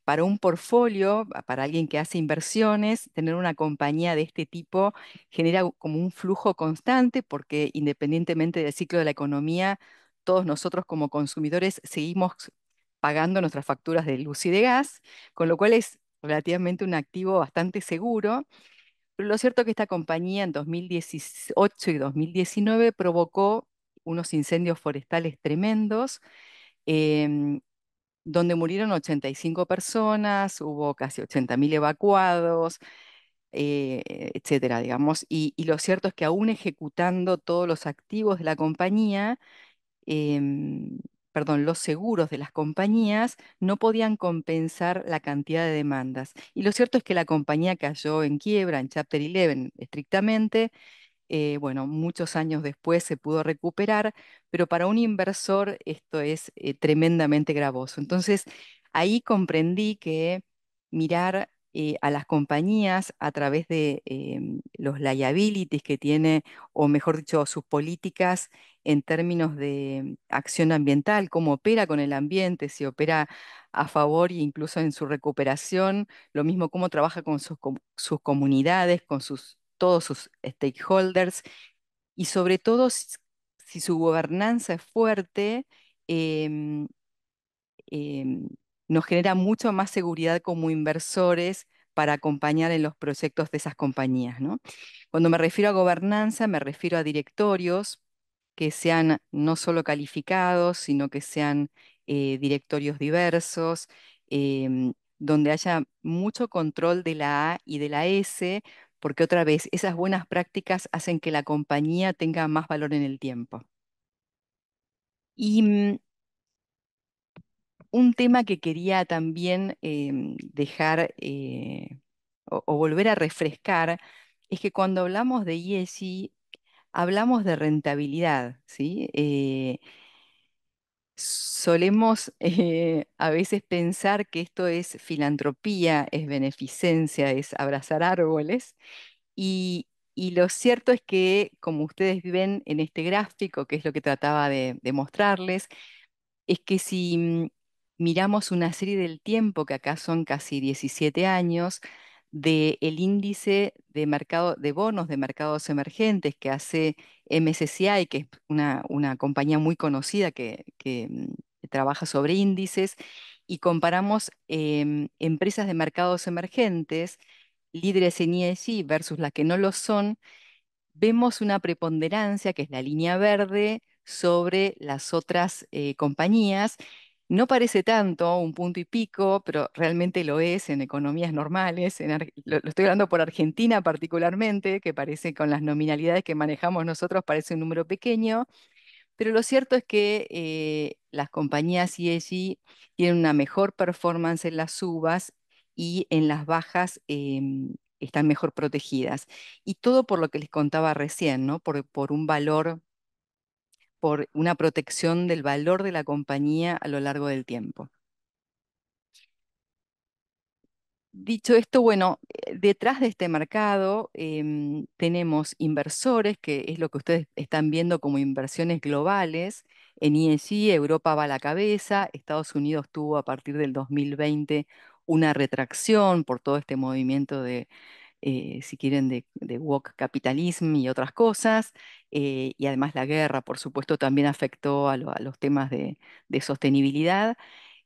Speaker 5: Para un portfolio, para alguien que hace inversiones, tener una compañía de este tipo genera como un flujo constante porque independientemente del ciclo de la economía, todos nosotros como consumidores seguimos pagando nuestras facturas de luz y de gas, con lo cual es relativamente un activo bastante seguro. lo cierto es que esta compañía en 2018 y 2019 provocó unos incendios forestales tremendos, em, donde murieron 85 personas, hubo casi 80.000 evacuados, eh, etcétera, digamos. Y, lo cierto es que aún ejecutando todos los activos de la compañía, em, perdón, los seguros de las compañías no podían compensar la cantidad de demandas. Y lo cierto es que la compañía cayó en quiebra en Chapter 11 estrictamente, eh, bueno, muchos años después se pudo recuperar, pero para un inversor esto es eh, tremendamente gravoso. Entonces, ahí comprendí que mirar eh, a las compañías a través de em, los liabilities que tiene, o mejor dicho, sus políticas en términos de acción ambiental, cómo opera con el ambiente, si opera a favor e incluso en su recuperación, lo mismo cómo trabaja con sus comunidades, con sus todos sus stakeholders y sobre todo si, su gobernanza es fuerte, em, em, nos genera mucho más seguridad como inversores para acompañar en los proyectos de esas compañías. Cuando me refiero a gobernanza, me refiero a directorios que sean no solo calificados, sino que sean eh, directorios diversos, em, donde haya mucho control de la A y de la S porque otra vez esas buenas prácticas hacen que la compañía tenga más valor en el tiempo. Y mm, un tema que quería también em, dejar eh, o, volver a refrescar es que cuando hablamos de ESI, hablamos de rentabilidad, ¿sí? Eh, solemos eh, a veces pensar que esto es filantropía, es beneficencia, es abrazar árboles. Y, lo cierto es que, como ustedes ven en este gráfico, que es lo que trataba de, de mostrarles, es que si mm, miramos una serie del tiempo, que acá son casi 17 años, del índice de, mercado, de bonos de mercados emergentes que hace MSCI, que es una, compañía muy conocida que, mm, trabaja sobre índices, y comparamos em, empresas de mercados emergentes, líderes en ESG versus las que no lo son, vemos una preponderancia, que es la línea verde, sobre las otras eh, compañías no parece tanto, un punto y pico, pero realmente lo es en economías normales. lo, estoy hablando por Argentina particularmente, que parece con las nominalidades que manejamos nosotros parece un número pequeño, pero lo cierto es que eh, las compañías ESG tienen una mejor performance en las subas y en las bajas em, están mejor protegidas. Y todo por lo que les contaba recién, ¿no? por un valor por una protección del valor de la compañía a lo largo del tiempo. Dicho esto, bueno, eh, detrás de este mercado em, tenemos inversores, que es lo que ustedes están viendo como inversiones globales. En ING, e Europa va a la cabeza, Estados Unidos tuvo a partir del 2020 una retracción por todo este movimiento de, eh, si quieren, de, woke capitalism y otras cosas. Eh, y además la guerra, por supuesto, también afectó a, los temas de, sostenibilidad.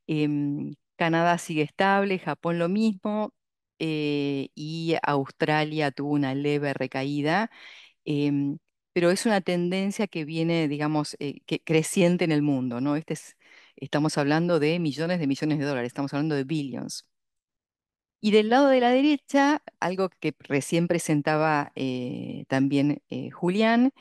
Speaker 5: Em, Canadá sigue estable, Japón lo mismo, eh, y Australia tuvo una leve recaída em, pero es una tendencia que viene, digamos, creciente en el mundo, este estamos hablando de millones de millones de dólares, estamos hablando de billions. Y del lado de la derecha, algo que recién presentaba eh, también eh, Julián,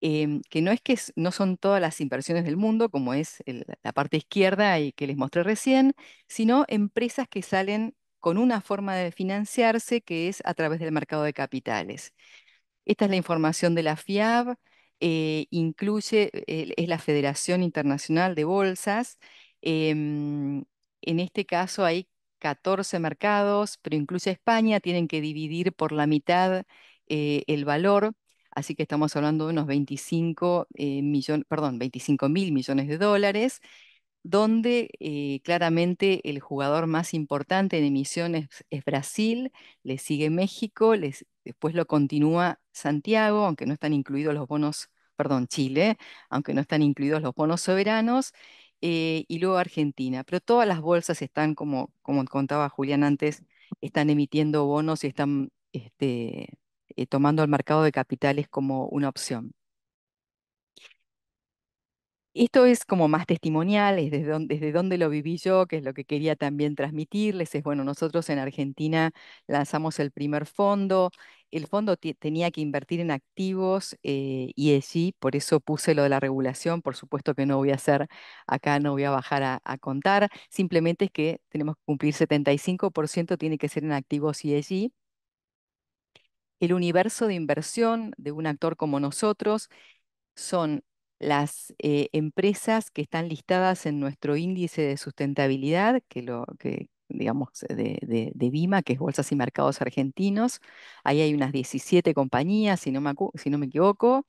Speaker 5: em, que no es que no son todas las inversiones del mundo, como es la parte izquierda y que les mostré recién, sino empresas que salen con una forma de financiarse que es a través del mercado de capitales. Esta es la información de la FIAB, eh, incluye, es la Federación Internacional de Bolsas. Em, en este caso hay 14 mercados, pero incluso España tienen que dividir por la mitad eh, el valor, así que estamos hablando de unos 25, eh, mil millones de dólares, donde eh, claramente el jugador más importante en emisiones es Brasil, le sigue México, después lo continúa Santiago, aunque no están incluidos los bonos, perdón, Chile, aunque no están incluidos los bonos soberanos, eh, y luego Argentina. Pero todas las bolsas están, como, como contaba Julián antes, están emitiendo bonos y están este, eh, tomando el mercado de capitales como una opción. Esto es como más testimonial, es desde dónde, lo viví yo, que es lo que quería también transmitirles. Es bueno, nosotros en Argentina lanzamos el primer fondo, el fondo tenía que invertir en activos eh, y allí, por eso puse lo de la regulación, por supuesto que no voy a hacer, acá no voy a bajar a, a contar, simplemente es que tenemos que cumplir 75% tiene que ser en activos y allí. El universo de inversión de un actor como nosotros son las eh, empresas que están listadas en nuestro índice de sustentabilidad, que lo que digamos, de, de, BIMA, que es Bolsas y Mercados Argentinos. Ahí hay unas 17 compañías, si no me, si no me equivoco,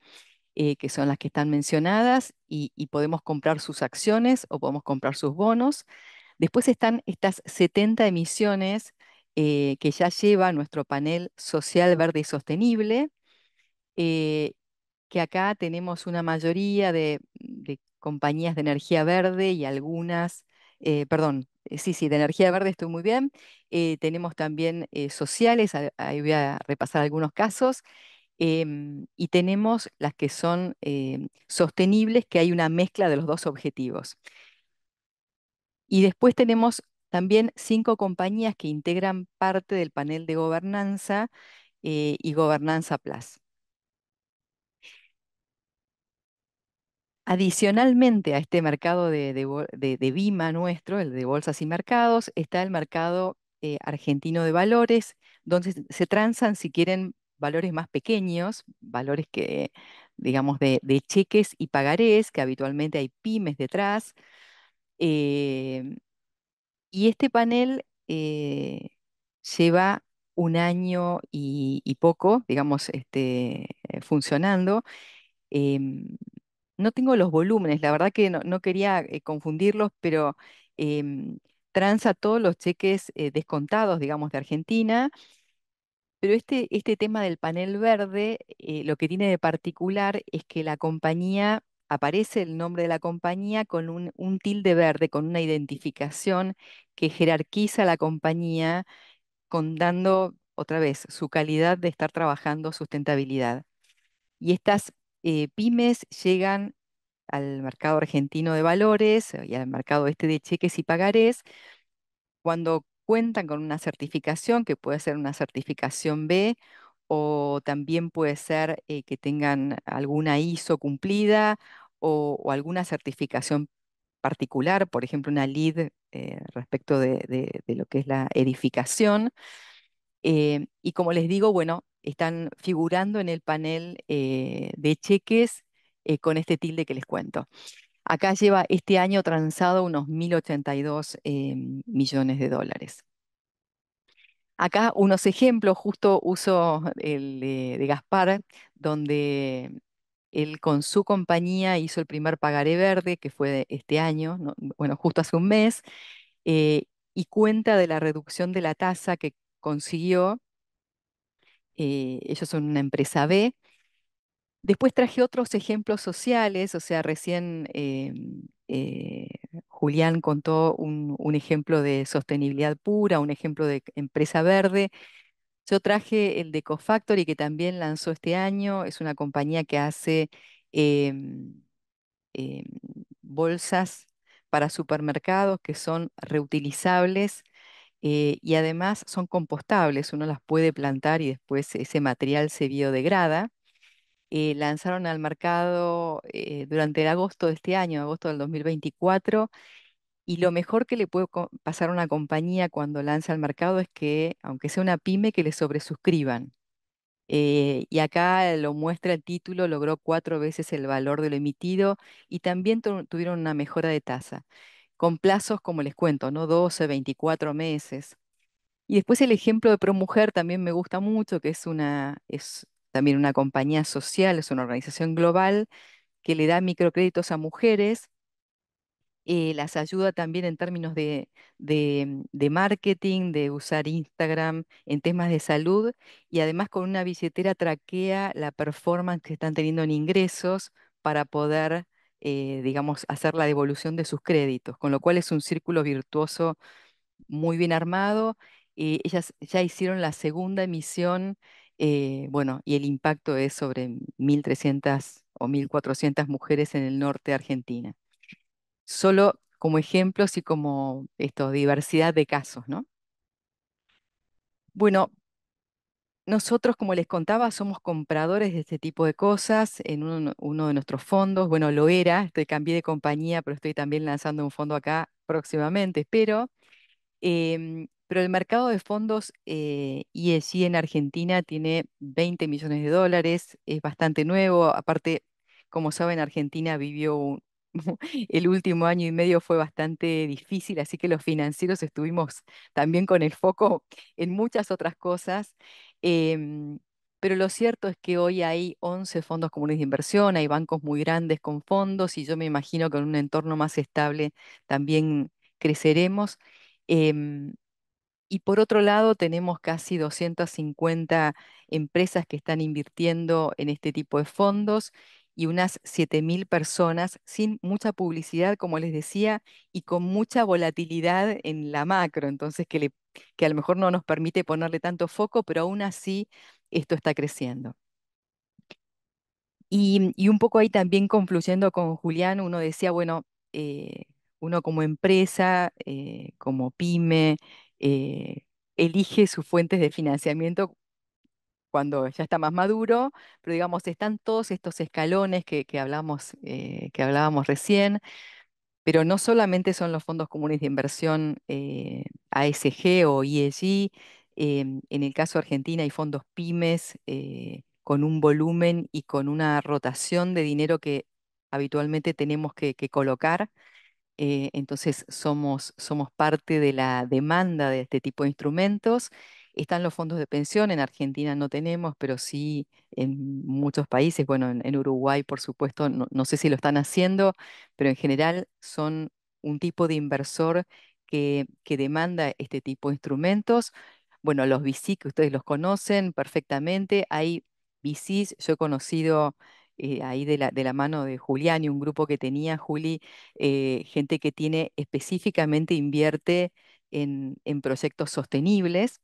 Speaker 5: eh, que son las que están mencionadas, y, podemos comprar sus acciones o podemos comprar sus bonos. Después están estas 70 emisiones eh, que ya lleva nuestro panel social, verde y sostenible que acá tenemos una mayoría de, compañías de energía verde y algunas, eh, perdón, eh, sí, sí, de energía verde estoy muy bien. Eh, tenemos también sociales, ahí voy a repasar algunos casos. Em, y tenemos las que son em, sostenibles, que hay una mezcla de los dos objetivos. Y después tenemos también cinco compañías que integran parte del panel de gobernanza y Gobernanza Plus. Adicionalmente a este mercado de, de, BIMA nuestro, el de bolsas y mercados, está el mercado eh, argentino de valores, donde se, transan, si quieren, valores más pequeños, valores que, digamos, de, cheques y pagarés, que habitualmente hay pymes detrás. Eh, y este panel eh, lleva un año y, poco, digamos, este, funcionando. Em, no tengo los volúmenes, la verdad que no, quería eh, confundirlos, pero em, transa todos los cheques eh, descontados, digamos, de Argentina. Pero este, este tema del panel verde, eh, lo que tiene de particular es que la compañía, aparece el nombre de la compañía con un, tilde verde, con una identificación que jerarquiza la compañía, contando otra vez su calidad de estar trabajando sustentabilidad. Y estas eh, pymes llegan al mercado argentino de valores eh, y al mercado este de cheques y pagarés cuando cuentan con una certificación, que puede ser una certificación B o también puede ser eh, que tengan alguna ISO cumplida o, alguna certificación particular, por ejemplo, una LEED respecto de, lo que es la edificación. y como les digo, bueno, están figurando en el panel eh, de cheques eh, con este tilde que les cuento. Acá lleva este año transado unos 1.082 eh, millones de dólares. Acá unos ejemplos, justo uso el de, Gaspar, donde él con su compañía hizo el primer pagaré verde, que fue este año, bueno, justo hace un mes, y cuenta de la reducción de la tasa que consiguió eh, ellos son una empresa B. Después traje otros ejemplos sociales, o sea, recién em, eh, Julián contó un, un, ejemplo de sostenibilidad pura, un ejemplo de empresa verde. Yo traje el de Cofactory, que también lanzó este año, es una compañía que hace em, em, bolsas para supermercados que son reutilizables eh, y además son compostables, uno las puede plantar y después ese material se biodegrada. Eh, lanzaron al mercado eh, durante el agosto de este año, agosto del 2024, y lo mejor que le puede pasar a una compañía cuando lanza al mercado es que, aunque sea una pyme, que le sobresuscriban. Eh, y acá lo muestra el título, logró cuatro veces el valor de lo emitido y también tuvieron una mejora de tasa con plazos, como les cuento, ¿no? 12, 24 meses. Y después el ejemplo de ProMujer también me gusta mucho, que es, una, es también una compañía social, es una organización global que le da microcréditos a mujeres, eh, las ayuda también en términos de, de, de marketing, de usar Instagram en temas de salud y además con una billetera traquea la performance que están teniendo en ingresos para poder eh, digamos, hacer la devolución de sus créditos, con lo cual es un círculo virtuoso muy bien armado. Eh, ellas ya hicieron la segunda emisión, eh, bueno, y el impacto es sobre 1.300 o 1.400 mujeres en el norte de Argentina. Solo como ejemplos y como esto, diversidad de casos, ¿no? Bueno, nosotros, como les contaba, somos compradores de este tipo de cosas en uno de nuestros fondos. Bueno, lo era, cambié de compañía, pero estoy también lanzando un fondo acá próximamente, pero em, el mercado de fondos eh, e en Argentina tiene 20 millones de dólares, es bastante nuevo. Aparte, como saben, Argentina vivió el último año y medio fue bastante difícil, así que los financieros estuvimos también con el foco en muchas otras cosas. Em, pero lo cierto es que hoy hay 11 fondos comunes de inversión, hay bancos muy grandes con fondos y yo me imagino que en un entorno más estable también creceremos. Em, y por otro lado, tenemos casi 250 empresas que están invirtiendo en este tipo de fondos y unas 7.000 personas sin mucha publicidad, como les decía, y con mucha volatilidad en la macro, entonces que le que a lo mejor no nos permite ponerle tanto foco, pero aún así esto está creciendo. Y, un poco ahí también confluyendo con Julián, uno decía, bueno, eh, uno como empresa, eh, como pyme, eh, elige sus fuentes de financiamiento cuando ya está más maduro, pero digamos, están todos estos escalones que, hablamos, que hablábamos recién, pero no solamente son los fondos comunes de inversión eh, ASG o IEG, em, en el caso de Argentina hay fondos pymes eh, con un volumen y con una rotación de dinero que habitualmente tenemos que, que colocar. Eh, entonces somos, somos parte de la demanda de este tipo de instrumentos están los fondos de pensión, en Argentina no tenemos, pero sí en muchos países, bueno, en, Uruguay por supuesto, no, sé si lo están haciendo, pero en general son un tipo de inversor que, demanda este tipo de instrumentos. Bueno, los VC que ustedes los conocen perfectamente, hay VCs, yo he conocido eh, ahí de la, mano de Julián y un grupo que tenía Juli, eh, gente que tiene específicamente invierte en proyectos sostenibles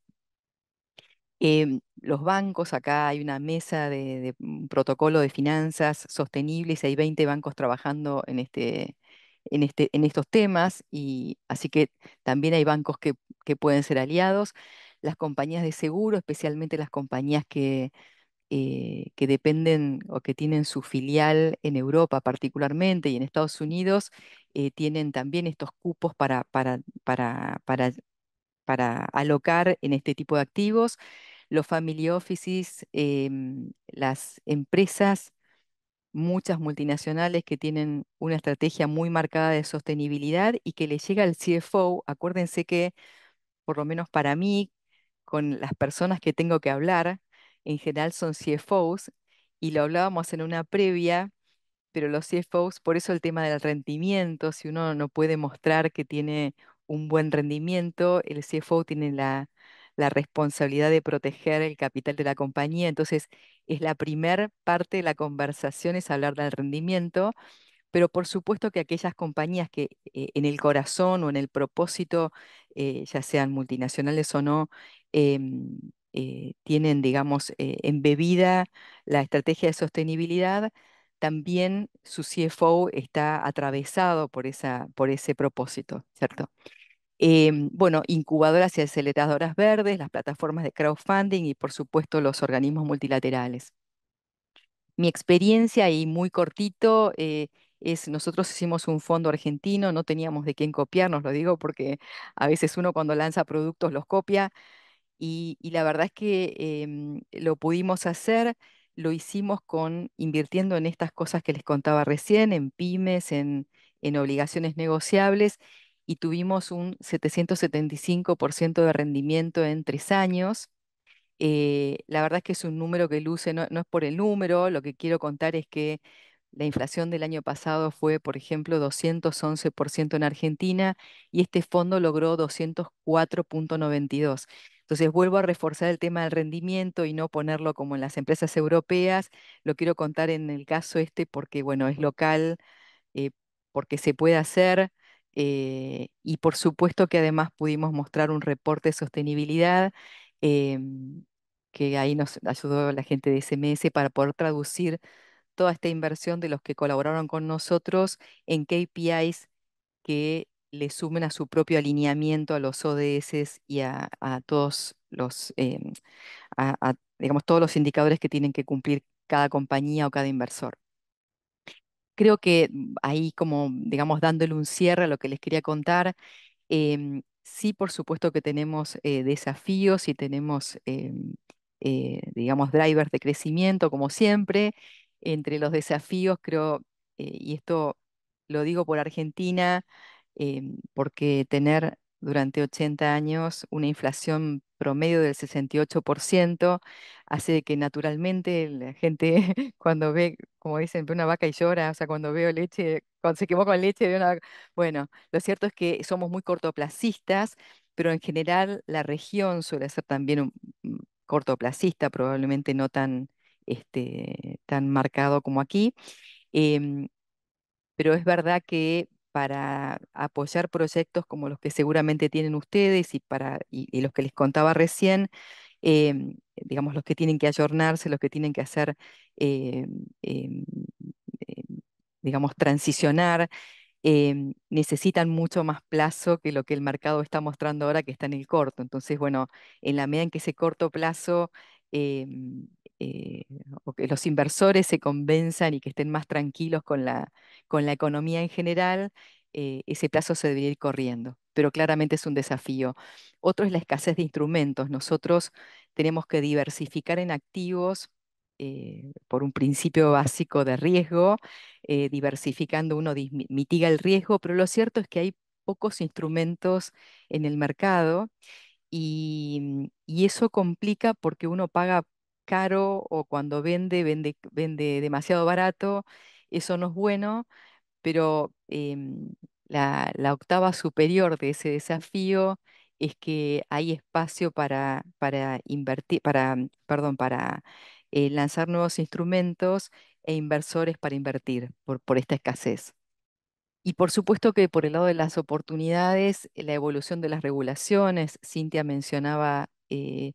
Speaker 5: los bancos, acá hay una mesa de, de, mm, protocolo de finanzas sostenibles, hay 20 bancos trabajando en, este, este, en, estos temas, y así que también hay bancos que, pueden ser aliados. Las compañías de seguro, especialmente las compañías eh, que, dependen o que tienen su filial en Europa particularmente y en Estados Unidos, eh, tienen también estos cupos para alocar en este tipo de activos los family offices, em, las empresas, muchas multinacionales que tienen una estrategia muy marcada de sostenibilidad y que le llega al CFO, acuérdense que, por lo menos para mí, con las personas que tengo que hablar, en general son CFOs, y lo hablábamos en una previa, pero los CFOs, por eso el tema del rendimiento, si uno no puede mostrar que tiene un buen rendimiento, el CFO tiene la, la responsabilidad de proteger el capital de la compañía. Entonces, es la primera parte de la conversación, es hablar del rendimiento, pero por supuesto que aquellas compañías que eh, en el corazón o en el propósito, eh, ya sean multinacionales o no, em, eh, tienen, digamos, embebida la estrategia de sostenibilidad, también su CFO está atravesado por, esa, por ese propósito, ¿cierto? Em, bueno, incubadoras y aceleradoras verdes, las plataformas de crowdfunding y por supuesto los organismos multilaterales. Mi experiencia, y muy cortito, eh, es nosotros hicimos un fondo argentino, no teníamos de quién copiarnos, lo digo porque a veces uno cuando lanza productos los copia y, la verdad es que em, lo pudimos hacer, lo hicimos con invirtiendo en estas cosas que les contaba recién, en pymes, en, en obligaciones negociables y tuvimos un 775% de rendimiento en tres años. Eh, la verdad es que es un número que luce, no, es por el número, lo que quiero contar es que la inflación del año pasado fue, por ejemplo, 211% en Argentina y este fondo logró 204.92. Entonces, vuelvo a reforzar el tema del rendimiento y no ponerlo como en las empresas europeas. Lo quiero contar en el caso este porque, bueno, es local, eh, porque se puede hacer, eh, y por supuesto que además pudimos mostrar un reporte de sostenibilidad, em, que ahí nos ayudó la gente de SMS para poder traducir toda esta inversión de los que colaboraron con nosotros en KPIs que le sumen a su propio alineamiento a los ODS y a, todos los, em, digamos, todos los indicadores que tienen que cumplir cada compañía o cada inversor creo que mm, ahí como, digamos, dándole un cierre a lo que les quería contar, em, sí, por supuesto que tenemos eh, desafíos y tenemos, em, eh, digamos, drivers de crecimiento, como siempre. Entre los desafíos, creo, eh, y esto lo digo por Argentina, em, porque tener durante 80 años una inflación promedio del 68%, hace que naturalmente la gente cuando ve como dicen, una vaca y llora, o sea, cuando veo leche, cuando se quemó con leche veo una Bueno, lo cierto es que somos muy cortoplacistas, pero en general la región suele ser también un mm, cortoplacista, probablemente no tan, este, tan marcado como aquí. Em, pero es verdad que para apoyar proyectos como los que seguramente tienen ustedes y, para, y los que les contaba recién, Em, digamos, los que tienen que ayornarse, los que tienen que hacer, em, em, digamos, transicionar, necesitan mucho más plazo que lo que el mercado está mostrando ahora que está en el corto. Entonces, bueno, en la medida en que ese corto plazo... Eh, o que los inversores se convenzan y que estén más tranquilos con la, economía en general, eh, ese plazo se debería ir corriendo pero claramente es un desafío. Otro es la escasez de instrumentos. Nosotros tenemos que diversificar en activos eh, por un principio básico de riesgo, eh, diversificando uno mitiga el riesgo, pero lo cierto es que hay pocos instrumentos en el mercado y, eso complica porque uno paga caro o cuando vende, vende, vende demasiado barato, eso no es bueno, pero em, la, octava superior de ese desafío es que hay espacio para, para invertir, para, mm, perdón, para eh, lanzar nuevos instrumentos e inversores para invertir por, esta escasez. Y por supuesto que por el lado de las oportunidades, la evolución de las regulaciones, Cintia mencionaba eh,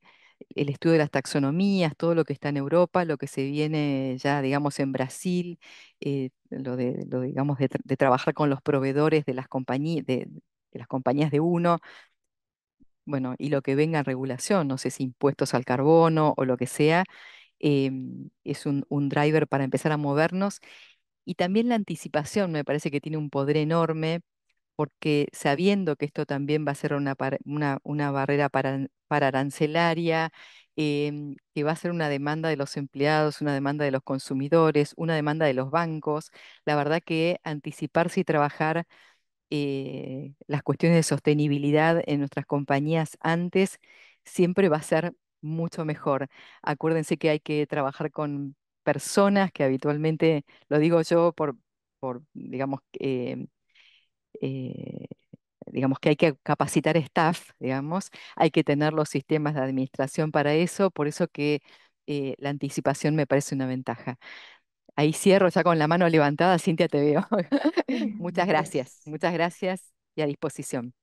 Speaker 5: el estudio de las taxonomías, todo lo que está en Europa, lo que se viene ya, digamos, en Brasil, eh, lo, de, lo, digamos, de, trabajar con los proveedores de las, compañías de, las compañías de uno, bueno, y lo que venga en regulación, no sé si impuestos al carbono o lo que sea, em, es un, driver para empezar a movernos. Y también la anticipación me parece que tiene un poder enorme porque sabiendo que esto también va a ser una, una, barrera para, para arancelaria, em, que va a ser una demanda de los empleados, una demanda de los consumidores, una demanda de los bancos, la verdad que anticiparse y trabajar eh, las cuestiones de sostenibilidad en nuestras compañías antes siempre va a ser mucho mejor. Acuérdense que hay que trabajar con personas que habitualmente, lo digo yo por, por digamos, em, eh, digamos que hay que capacitar staff, digamos, hay que tener los sistemas de administración para eso, por eso que eh, la anticipación me parece una ventaja. Ahí cierro ya con la mano levantada, Cintia, te veo. muchas gracias, muchas gracias y a disposición.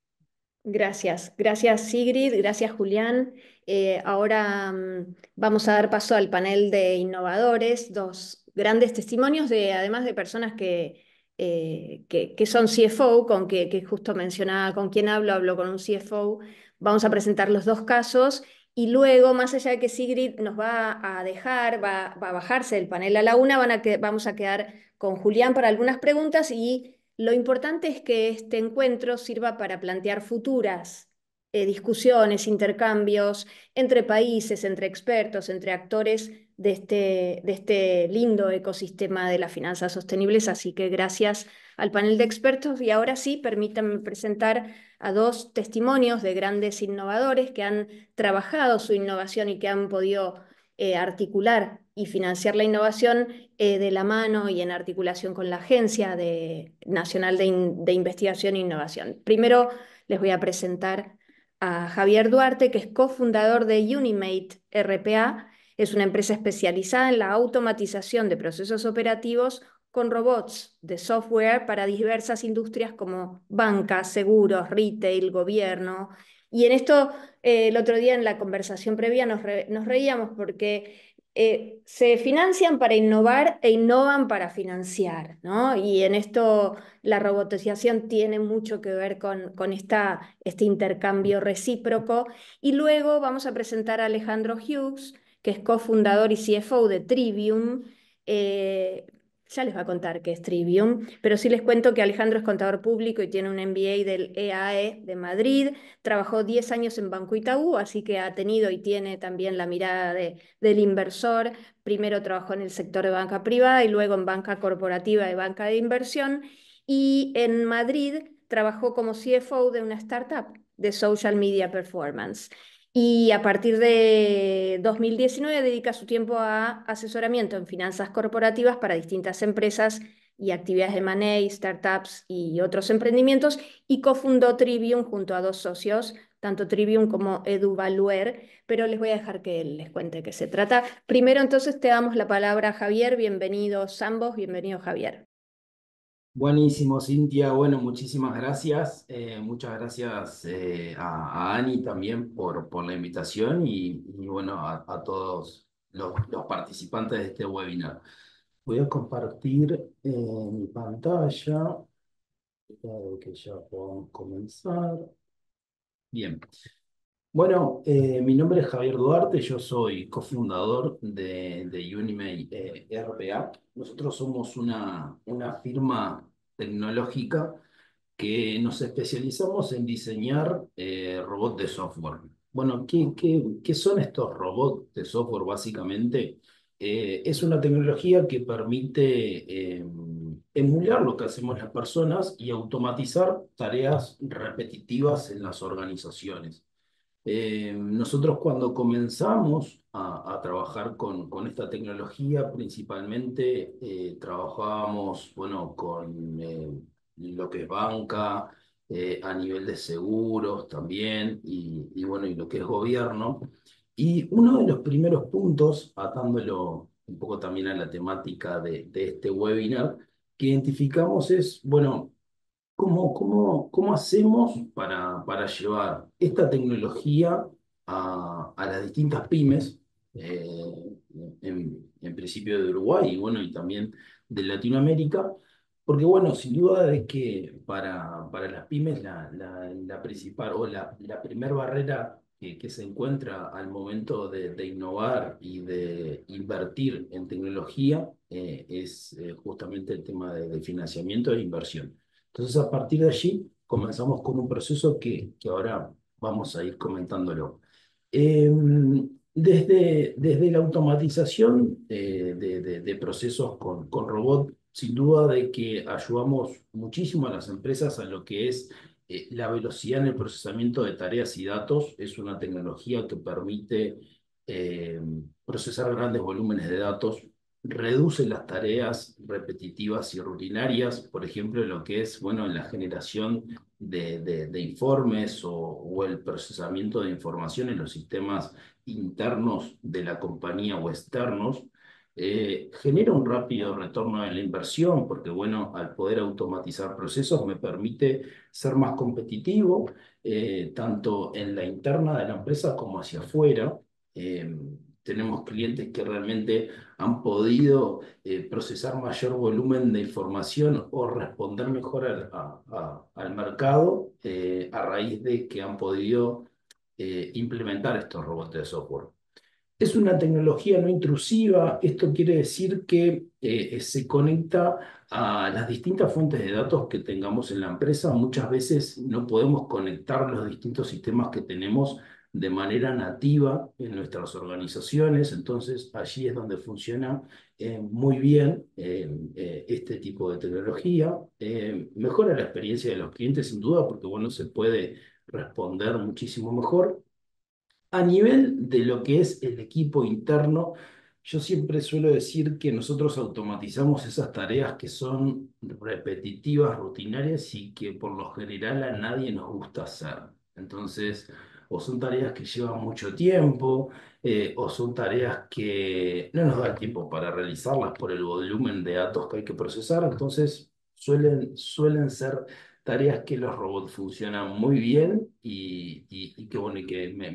Speaker 5: Gracias, gracias Sigrid, gracias Julián.
Speaker 2: Eh, ahora mm, vamos a dar paso al panel de innovadores, dos grandes testimonios de, además de personas que, eh, que, son CFO, con que, justo mencionaba con quién hablo, hablo con un CFO, vamos a presentar los dos casos y luego, más allá de que Sigrid nos va a dejar, va, a bajarse el panel a la una, vamos a quedar con Julián para algunas preguntas y lo importante es que este encuentro sirva para plantear futuras eh, discusiones, intercambios entre países, entre expertos, entre actores de este, de este lindo ecosistema de las finanzas sostenibles. Así que gracias al panel de expertos y ahora sí, permítanme presentar a dos testimonios de grandes innovadores que han trabajado su innovación y que han podido eh, articular y financiar la innovación eh, de la mano y en articulación con la Agencia Nacional de, de Investigación e Innovación. Primero les voy a presentar a Javier Duarte, que es cofundador de Unimate RPA. Es una empresa especializada en la automatización de procesos operativos con robots de software para diversas industrias como bancas, seguros, retail, gobierno. Y en esto, eh, el otro día en la conversación previa nos reíamos porque eh, se financian para innovar e innovan para financiar, ¿no? Y en esto la robotización tiene mucho que ver con, con esta, este intercambio recíproco. Y luego vamos a presentar a Alejandro Hughes, que es cofundador y CFO de Trivium. Eh, ya les va a contar que es Trivium, pero sí les cuento que Alejandro es contador público y tiene un MBA del EAE e de Madrid. Trabajó 10 años en Banco Itaú, así que ha tenido y tiene también la mirada del inversor. Primero trabajó en el sector de banca privada y luego en banca corporativa y banca de inversión. Y en Madrid trabajó como CFO de una startup de social media performance. Y a partir de 2019 dedica su tiempo a asesoramiento en finanzas corporativas para distintas empresas y actividades de money, startups y otros emprendimientos, y cofundó Trivium junto a dos socios, tanto Trivium como EduValuer, pero les voy a dejar que les cuente qué se trata. Primero entonces te damos la palabra Javier, bienvenidos ambos, bienvenido Javier.
Speaker 6: Buenísimo, Cintia. Bueno, muchísimas gracias. Eh, muchas gracias eh, a, Ani también por, por la invitación y, bueno, a, todos los, participantes de este webinar. Voy a compartir mi pantalla, para que ya podamos comenzar. Bien. Bueno, eh, mi nombre es Javier Duarte, yo soy cofundador de, de eh, RPA. Nosotros somos una, firma tecnológica que nos especializamos en diseñar eh, robots de software. Bueno, ¿qué, qué son estos robots de software básicamente? es una tecnología que permite em, emular lo que hacemos las personas y automatizar tareas repetitivas en las organizaciones. Eh, nosotros cuando comenzamos a, trabajar con, esta tecnología, principalmente eh, trabajábamos bueno, con eh, lo que es banca, a nivel de seguros también, y, bueno, y lo que es gobierno. Y uno de los primeros puntos, atándolo un poco también a la temática de, de este webinar, que identificamos es, bueno, ¿Cómo, cómo, hacemos para, para llevar esta tecnología a, las distintas pymes eh, en, principio de Uruguay y bueno, y también de Latinoamérica? Porque bueno, sin duda es que para, para las pymes la, principal o la, la primera barrera que, se encuentra al momento de, innovar y de invertir en tecnología eh, es eh, justamente el tema de, de financiamiento e inversión. Entonces, a partir de allí, comenzamos con un proceso que, que ahora vamos a ir comentándolo. Em, desde, desde la automatización eh, de, procesos con, robot, sin duda de que ayudamos muchísimo a las empresas a lo que es eh, la velocidad en el procesamiento de tareas y datos. Es una tecnología que permite em, procesar grandes volúmenes de datos reduce las tareas repetitivas y rutinarias, por ejemplo, lo que es bueno, la generación de, informes o, el procesamiento de información en los sistemas internos de la compañía o externos, eh, genera un rápido retorno en la inversión, porque bueno, al poder automatizar procesos me permite ser más competitivo, eh, tanto en la interna de la empresa como hacia afuera. Eh, tenemos clientes que realmente han podido eh, procesar mayor volumen de información o responder mejor al, mercado eh, a raíz de que han podido eh, implementar estos robots de software. Es una tecnología no intrusiva, esto quiere decir que se conecta a las distintas fuentes de datos que tengamos en la empresa. Muchas veces no podemos conectar los distintos sistemas que tenemos de manera nativa en nuestras organizaciones, entonces allí es donde funciona eh, muy bien eh, eh, este tipo de tecnología. mejora la experiencia de los clientes sin duda porque bueno, se puede responder muchísimo mejor. A nivel de lo que es el equipo interno, yo siempre suelo decir que nosotros automatizamos esas tareas que son repetitivas, rutinarias y que por lo general a nadie nos gusta hacer. Entonces, o son tareas que llevan mucho tiempo, eh, o son tareas que no nos da tiempo para realizarlas por el volumen de datos que hay que procesar, entonces suelen, ser tareas que los robots funcionan muy bien y, que, bueno,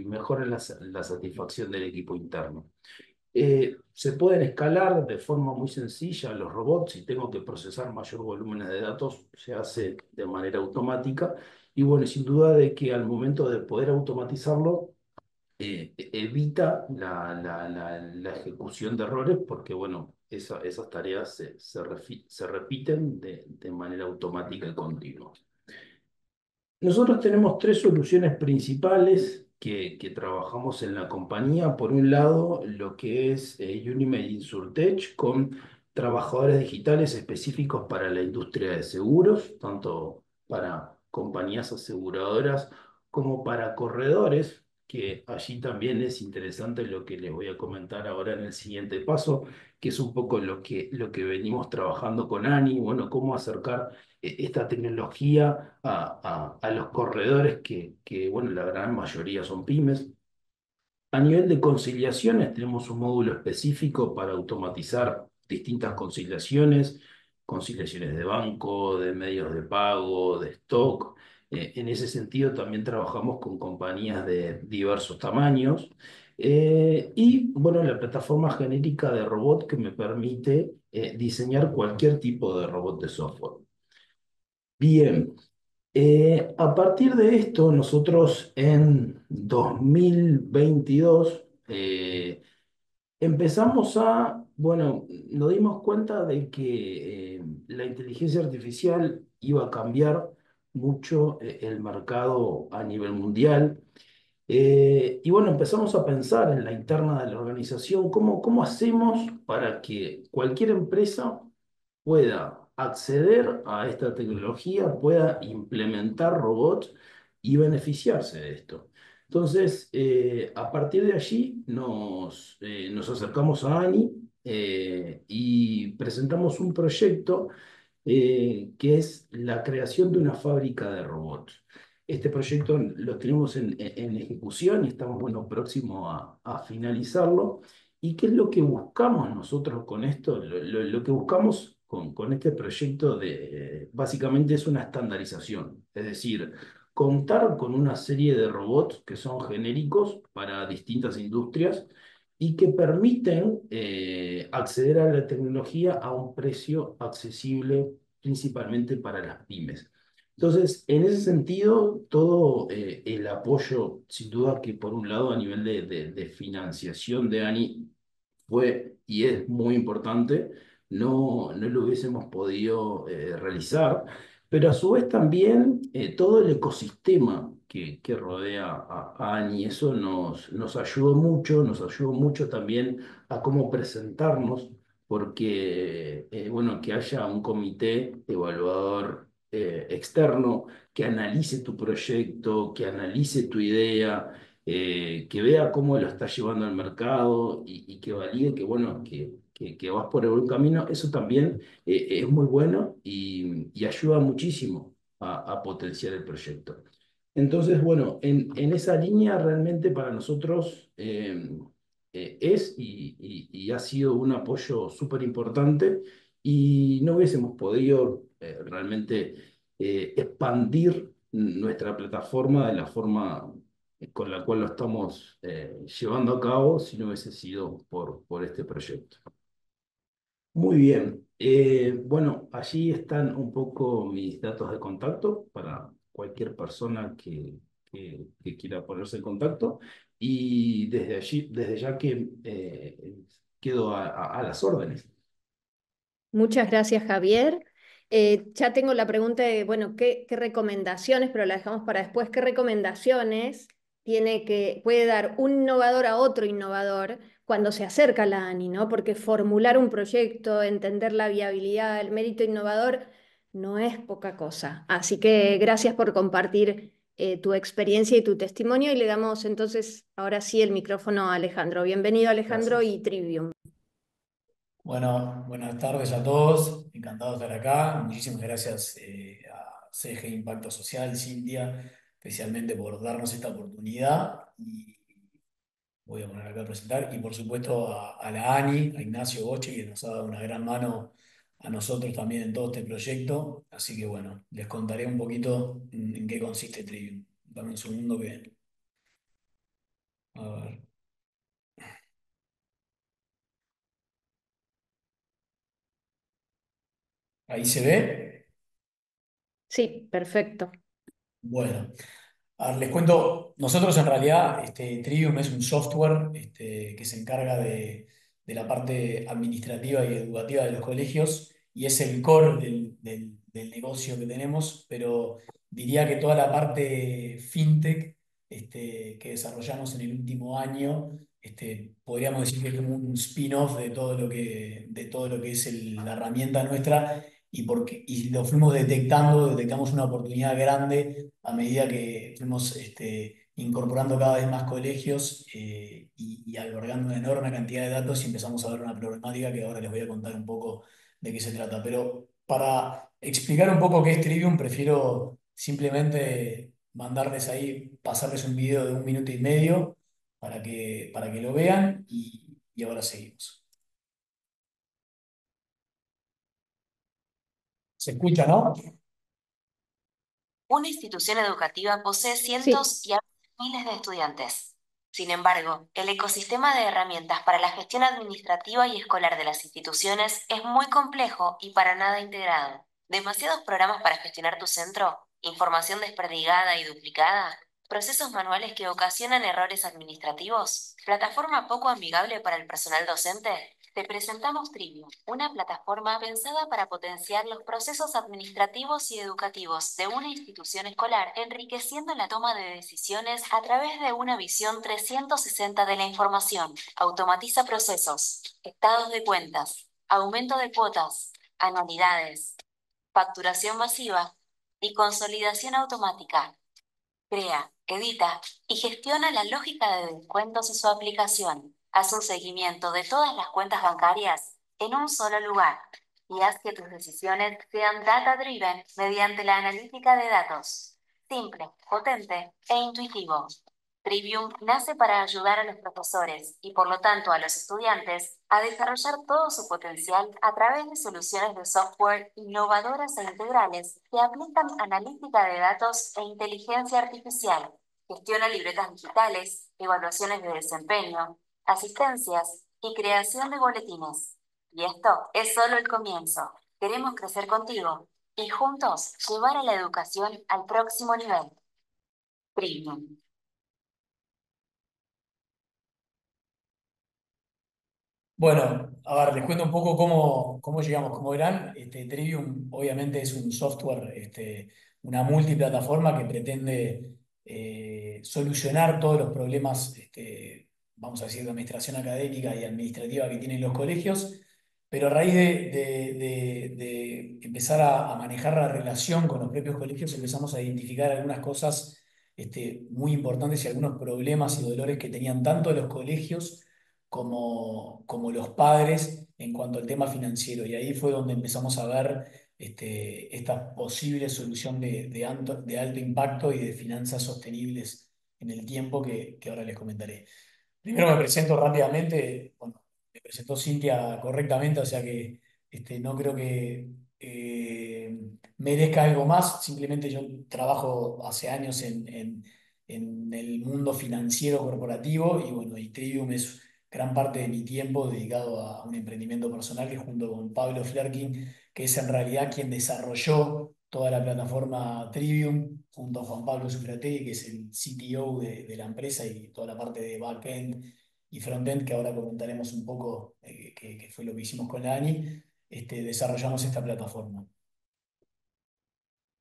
Speaker 6: mejoran la, satisfacción del equipo interno. Eh, se pueden escalar de forma muy sencilla los robots. Si tengo que procesar mayor volumen de datos, se hace de manera automática y bueno, sin duda de que al momento de poder automatizarlo, eh, evita la, ejecución de errores porque, bueno, esas tareas se, repiten de, manera automática y continua. Nosotros tenemos tres soluciones principales que, trabajamos en la compañía. Por un lado, lo que es eh, Unimed Insurtech con trabajadores digitales específicos para la industria de seguros, tanto para compañías aseguradoras como para corredores, que allí también es interesante lo que les voy a comentar ahora en el siguiente paso, que es un poco lo que, lo que venimos trabajando con ANI, bueno, cómo acercar eh, esta tecnología a, los corredores que, que, bueno, la gran mayoría son pymes. A nivel de conciliaciones, tenemos un módulo específico para automatizar distintas conciliaciones, conciliaciones de banco, de medios de pago, de stock. Eh, en ese sentido también trabajamos con compañías de diversos tamaños. Eh, y bueno, la plataforma genérica de robot que me permite eh, diseñar cualquier tipo de robot de software. Bien, a partir de esto, nosotros en 2022 empezamos a bueno, nos dimos cuenta de que la inteligencia artificial iba a cambiar mucho eh, el mercado a nivel mundial. Eh, y bueno, empezamos a pensar en la interna de la organización, cómo, cómo hacemos para que cualquier empresa pueda acceder a esta tecnología, pueda implementar robots y beneficiarse de esto. Entonces, eh, a partir de allí nos, nos acercamos a ANI, eh, y presentamos un proyecto eh, que es la creación de una fábrica de robots. Este proyecto lo tenemos en, ejecución y estamos bueno, próximos a, finalizarlo. ¿Y qué es lo que buscamos nosotros con esto? Lo, que buscamos con, con, este proyecto de, básicamente es una estandarización, es decir, contar con una serie de robots que son genéricos para distintas industrias y que permiten eh, acceder a la tecnología a un precio accesible principalmente para las pymes. Entonces, en ese sentido, todo eh, el apoyo, sin duda que por un lado a nivel de, financiación de ANI fue y es muy importante, no, no lo hubiésemos podido eh, realizar, pero a su vez también todo el ecosistema que, rodea a, Ani, Eso nos, nos ayudó mucho, nos ayudó mucho también a cómo presentarnos, porque, eh, bueno, que haya un comité evaluador eh, externo que analice tu proyecto, que analice tu idea, eh, que vea cómo lo estás llevando al mercado y, que valide que, bueno, que, que, vas por el buen camino, eso también es muy bueno y, ayuda muchísimo a, potenciar el proyecto. Entonces, bueno, en, esa línea realmente para nosotros em, eh, es y, ha sido un apoyo súper importante y no hubiésemos podido eh, realmente eh, expandir nuestra plataforma de la forma con la cual lo estamos llevando a cabo si no hubiese sido por, este proyecto. Muy bien. bueno, allí están un poco mis datos de contacto para cualquier persona que, quiera ponerse en contacto. Y desde allí, desde ya que eh, quedo a, las órdenes.
Speaker 2: Muchas gracias, Javier. Eh, ya tengo la pregunta de, bueno, ¿qué, recomendaciones, pero la dejamos para después, ¿qué recomendaciones tiene que, puede dar un innovador a otro innovador cuando se acerca la ANI, ¿no? Porque formular un proyecto, entender la viabilidad, el mérito innovador, no es poca cosa. Así que gracias por compartir eh, tu experiencia y tu testimonio y le damos entonces ahora sí el micrófono a Alejandro. Bienvenido Alejandro y Trivium.
Speaker 4: Bueno, buenas tardes a todos, encantado de estar acá. Muchísimas gracias eh, a CG Impacto Social, Cintia, especialmente por darnos esta oportunidad. Y voy a poner acá a presentar. Y por supuesto a, a la ANI, a Ignacio Boche, que nos ha dado una gran mano a nosotros también en todo este proyecto. Así que bueno, les contaré un poquito en qué consiste Trivium. Dame un segundo que... A ver. ¿Ahí se ve?
Speaker 7: Sí, perfecto.
Speaker 4: Bueno, les cuento, nosotros en realidad, este, Trivium es un software este, que se encarga de, de la parte administrativa y educativa de los colegios y es el core del, negocio que tenemos, pero diría que toda la parte fintech este, que desarrollamos en el último año, este, podríamos decir que es como un spin-off de, todo lo que, de todo lo que es la herramienta nuestra y, porque, y lo fuimos detectando, detectamos una oportunidad grande a medida que fuimos este, incorporando cada vez más colegios eh, y, y, albergando una enorme cantidad de datos y empezamos a ver una problemática que ahora les voy a contar un poco de qué se trata. Pero para explicar un poco qué es Trivium, prefiero simplemente mandarles ahí, pasarles un video de un minuto y medio para que, para que lo vean y, ahora seguimos. ¿Se escucha, no?
Speaker 7: Una institución educativa posee cientos y miles de estudiantes. Sin embargo, el ecosistema de herramientas para la gestión administrativa y escolar de las instituciones es muy complejo y para nada integrado. Demasiados programas para gestionar tu centro, información desperdigada y duplicada, procesos manuales que ocasionan errores administrativos, plataforma poco amigable para el personal docente te presentamos Trivio, una plataforma pensada para potenciar los procesos administrativos y educativos de una institución escolar, enriqueciendo la toma de decisiones a través de una visión 360 de la información. Automatiza procesos, estados de cuentas, aumento de cuotas, anualidades, facturación masiva y consolidación automática. Crea, edita y gestiona la lógica de descuentos en su aplicación. Haz un seguimiento de todas las cuentas bancarias en un solo lugar y haz que tus decisiones sean data-driven mediante la analítica de datos. Simple, potente e intuitivo. Trivium nace para ayudar a los profesores y por lo tanto a los estudiantes a desarrollar todo su potencial a través de soluciones de software innovadoras e integrales que aplican analítica de datos e inteligencia artificial, gestiona libretas digitales, evaluaciones de desempeño, asistencias y creación de boletines. Y esto es solo el comienzo. Queremos crecer contigo y juntos llevar a la educación al próximo nivel. Premium.
Speaker 4: Bueno, a ver, les cuento un poco cómo, cómo llegamos. Como eran. este, Trivium obviamente es un software, este, una multiplataforma que pretende eh, solucionar todos los problemas este, vamos a decir, de administración académica y administrativa que tienen los colegios, pero a raíz de, empezar a, manejar la relación con los propios colegios, empezamos a identificar algunas cosas este, muy importantes y algunos problemas y dolores que tenían tanto los colegios como, los padres en cuanto al tema financiero. Y ahí fue donde empezamos a ver este, esta posible solución de, alto, de alto impacto y de finanzas sostenibles en el tiempo que ahora les comentaré. Primero me presento rápidamente, bueno, me presentó Cintia correctamente, o sea que este, no creo que eh, merezca algo más, simplemente yo trabajo hace años en, en, en, el mundo financiero corporativo y bueno, y Trivium es gran parte de mi tiempo dedicado a un emprendimiento personal que junto con Pablo Flerkin, que es en realidad quien desarrolló toda la plataforma Trivium, junto a Juan Pablo Sufrategui, que es el CTO de, la empresa y toda la parte de backend y frontend, que ahora comentaremos un poco, eh, qué fue lo que hicimos con la ANI, este, desarrollamos esta plataforma.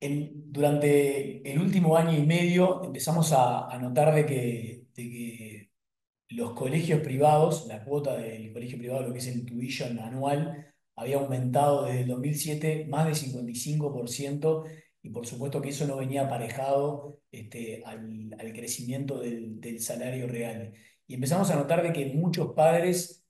Speaker 4: durante el último año y medio empezamos a, notar que, que los colegios privados, la cuota del colegio privado, lo que es el tuition anual, había aumentado desde el 2007 más del 55% y por supuesto que eso no venía aparejado este, al, crecimiento del, salario real. Y empezamos a notar de que muchos padres,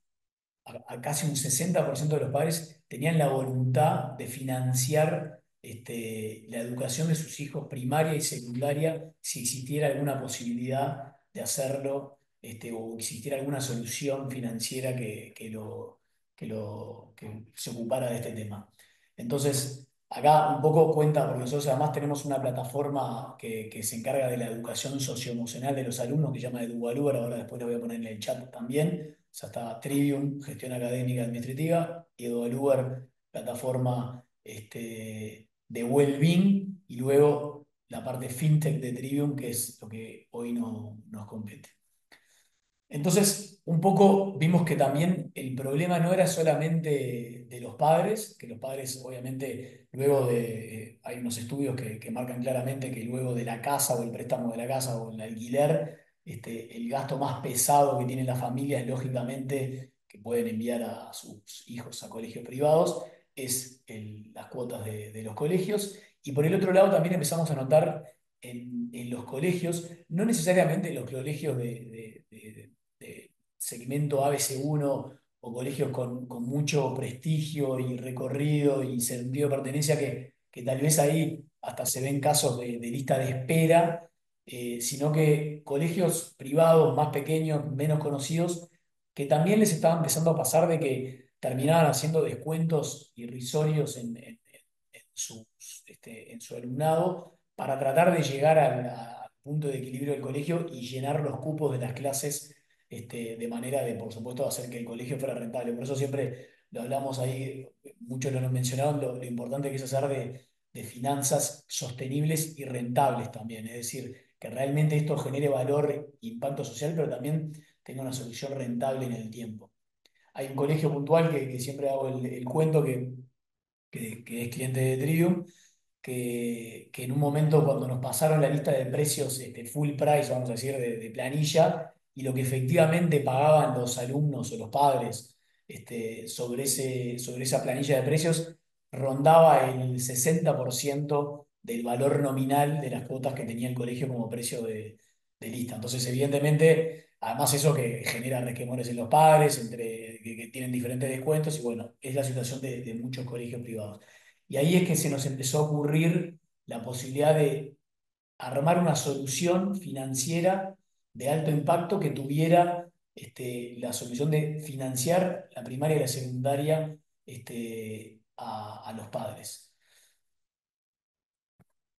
Speaker 4: a, casi un 60% de los padres, tenían la voluntad de financiar este, la educación de sus hijos primaria y secundaria si existiera alguna posibilidad de hacerlo este, o existiera alguna solución financiera que, que lo, que, lo, se ocupara de este tema. Entonces, acá un poco cuenta, porque nosotros además tenemos una plataforma que, se encarga de la educación socioemocional de los alumnos, que se llama Edualuber. ahora después lo voy a poner en el chat también. O sea, está Trivium, gestión académica administrativa, y plataforma este, de Wellbeing y luego la parte fintech de Trivium, que es lo que hoy no, nos compete. Entonces, un poco vimos que también el problema no era solamente de los padres, que los padres obviamente luego de, hay unos estudios que, marcan claramente que luego de la casa o el préstamo de la casa o el alquiler, este, el gasto más pesado que tienen las familias, lógicamente, que pueden enviar a sus hijos a colegios privados, es las cuotas de, los colegios. Y por el otro lado también empezamos a notar en, los colegios, no necesariamente en los colegios de segmento ABC1 o colegios con, mucho prestigio y recorrido y sentido de pertenencia que, tal vez ahí hasta se ven casos de, lista de espera, eh, sino que colegios privados más pequeños, menos conocidos, que también les estaba empezando a pasar de que terminaban haciendo descuentos irrisorios en, en, este, su alumnado para tratar de llegar al punto de equilibrio del colegio y llenar los cupos de las clases este, de manera de, por supuesto, hacer que el colegio fuera rentable. Por eso siempre lo hablamos ahí, muchos lo mencionaron, lo, lo importante que es hacer de, finanzas sostenibles y rentables también, es decir, que realmente esto genere valor, impacto social, pero también tenga una solución rentable en el tiempo. Hay un colegio puntual que, siempre hago el, cuento que, es cliente de Trivium, que, en un momento cuando nos pasaron la lista de precios este, full price, vamos a decir, de planilla, y lo que efectivamente pagaban los alumnos o los padres este, sobre, ese, sobre esa planilla de precios rondaba el 60% del valor nominal de las cuotas que tenía el colegio como precio de, lista. Entonces, evidentemente, además eso que genera resquemores en los padres, entre, que, tienen diferentes descuentos, y bueno, es la situación de muchos colegios privados. Y ahí es que se nos empezó a ocurrir la posibilidad de armar una solución financiera de alto impacto que tuviera este, la solución de financiar la primaria y la secundaria este, a, los padres.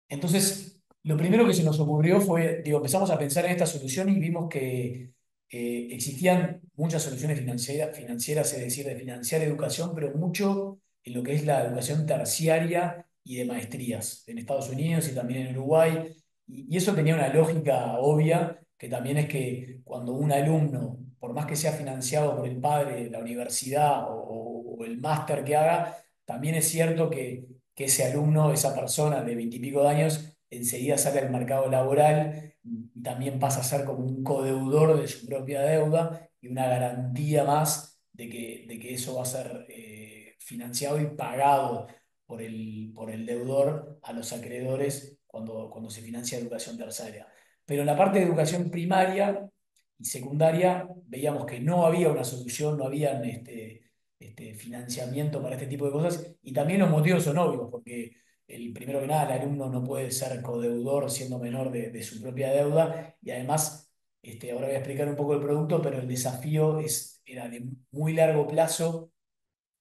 Speaker 4: Entonces, lo primero que se nos ocurrió fue, digo, empezamos a pensar en esta solución y vimos que eh, existían muchas soluciones financieras, es decir, de financiar educación, pero mucho en lo que es la educación terciaria y de maestrías en Estados Unidos y también en Uruguay. Y, y eso tenía una lógica obvia que también es que cuando un alumno, por más que sea financiado por el padre, la universidad o, el máster que haga, también es cierto que, ese alumno, esa persona de veintipico de años, enseguida sale al mercado laboral y también pasa a ser como un codeudor de su propia deuda y una garantía más de que, que eso va a ser eh, financiado y pagado por el, por el deudor a los acreedores cuando, cuando se financia educación terciaria. Pero en la parte de educación primaria y secundaria veíamos que no había una solución, no había este, este, financiamiento para este tipo de cosas y también los motivos son obvios, porque el primero que nada, el alumno no puede ser codeudor siendo menor de, su propia deuda y además, este, ahora voy a explicar un poco el producto, pero el desafío es, era de muy largo plazo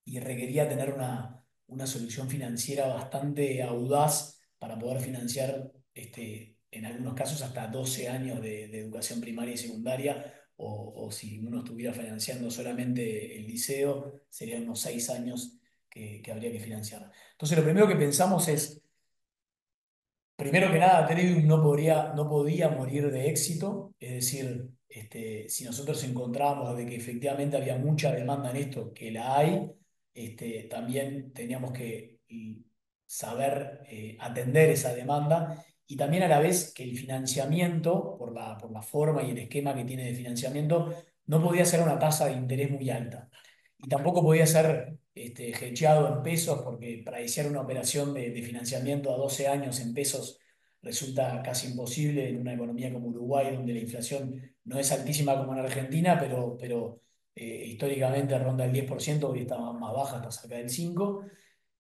Speaker 4: y requería tener una, una solución financiera bastante audaz para poder financiar este, en algunos casos hasta 12 años de, educación primaria y secundaria, o, si uno estuviera financiando solamente el liceo, serían unos 6 años que, habría que financiar. Entonces, lo primero que pensamos es, primero que nada, Terry no, podría, no podía morir de éxito, es decir, este, si nosotros encontrábamos de que efectivamente había mucha demanda en esto, que la hay, este, también teníamos que mm, saber eh, atender esa demanda y también a la vez que el financiamiento, por la, por la forma y el esquema que tiene de financiamiento, no podía ser una tasa de interés muy alta. Y tampoco podía ser este, en pesos, porque para iniciar una operación de, financiamiento a 12 años en pesos resulta casi imposible en una economía como Uruguay, donde la inflación no es altísima como en Argentina, pero, pero eh, históricamente ronda el 10%, hoy está más baja, está cerca del 5%,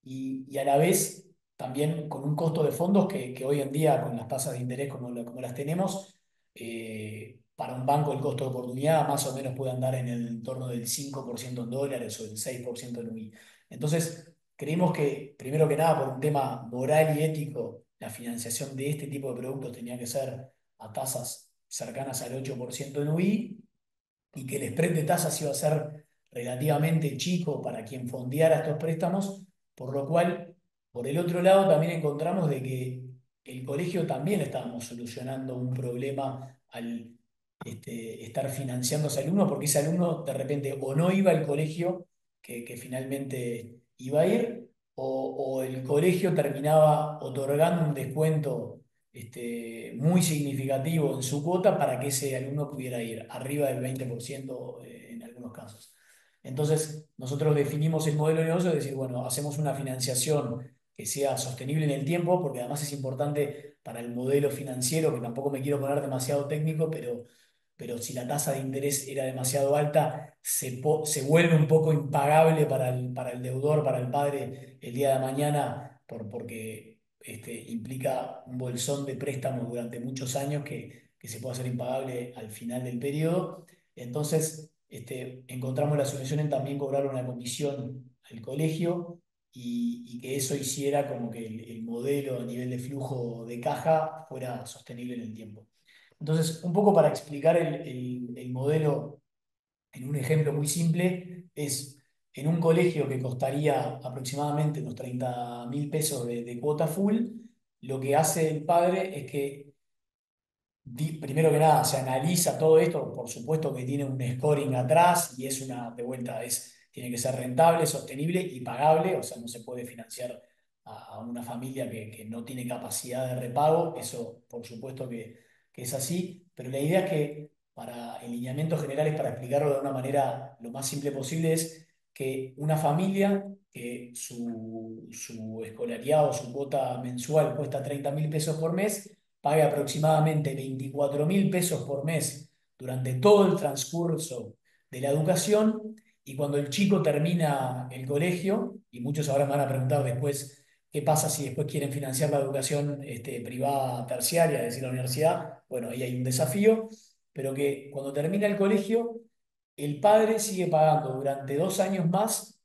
Speaker 4: y a la vez también con un costo de fondos que, hoy en día, con las tasas de interés como, las tenemos, eh, para un banco el costo de oportunidad más o menos puede andar en el entorno del 5% en dólares o el 6% en UI. Entonces, creemos que, primero que nada, por un tema moral y ético, la financiación de este tipo de productos tenía que ser a tasas cercanas al 8% en UI y que el spread de tasas iba a ser relativamente chico para quien fondeara estos préstamos, por lo cual por el otro lado, también encontramos de que el colegio también estábamos solucionando un problema al este, estar financiando a ese alumno, porque ese alumno de repente o no iba al colegio que, finalmente iba a ir, o, el colegio terminaba otorgando un descuento este, muy significativo en su cuota para que ese alumno pudiera ir, arriba del 20% eh, en algunos casos. Entonces, nosotros definimos el modelo de negocio, es decir, bueno, hacemos una financiación que sea sostenible en el tiempo, porque además es importante para el modelo financiero, que tampoco me quiero poner demasiado técnico, pero, pero si la tasa de interés era demasiado alta, se, vuelve un poco impagable para el, para el deudor, para el padre, el día de mañana, por, porque este, implica un bolsón de préstamos durante muchos años que, se puede hacer impagable al final del periodo. Entonces, este, encontramos la solución en también cobrar una comisión al colegio y, que eso hiciera como que el, modelo a nivel de flujo de caja fuera sostenible en el tiempo. Entonces, un poco para explicar el, el, modelo en un ejemplo muy simple, es en un colegio que costaría aproximadamente unos 30 mil pesos de, de, cuota full, lo que hace el padre es que, primero que nada, se analiza todo esto, por supuesto que tiene un scoring atrás y es una, de vuelta, es tiene que ser rentable, sostenible y pagable, o sea, no se puede financiar a, una familia que, no tiene capacidad de repago, eso por supuesto que, es así, pero la idea es que para lineamiento general generales, para explicarlo de una manera lo más simple posible, es que una familia que su, su escolaridad o su cuota mensual cuesta 30 mil pesos por mes, pague aproximadamente 24 mil pesos por mes durante todo el transcurso de la educación y cuando el chico termina el colegio, y muchos ahora me van a preguntar después qué pasa si después quieren financiar la educación este, privada terciaria, es decir, la universidad, bueno, ahí hay un desafío, pero que cuando termina el colegio, el padre sigue pagando durante dos años más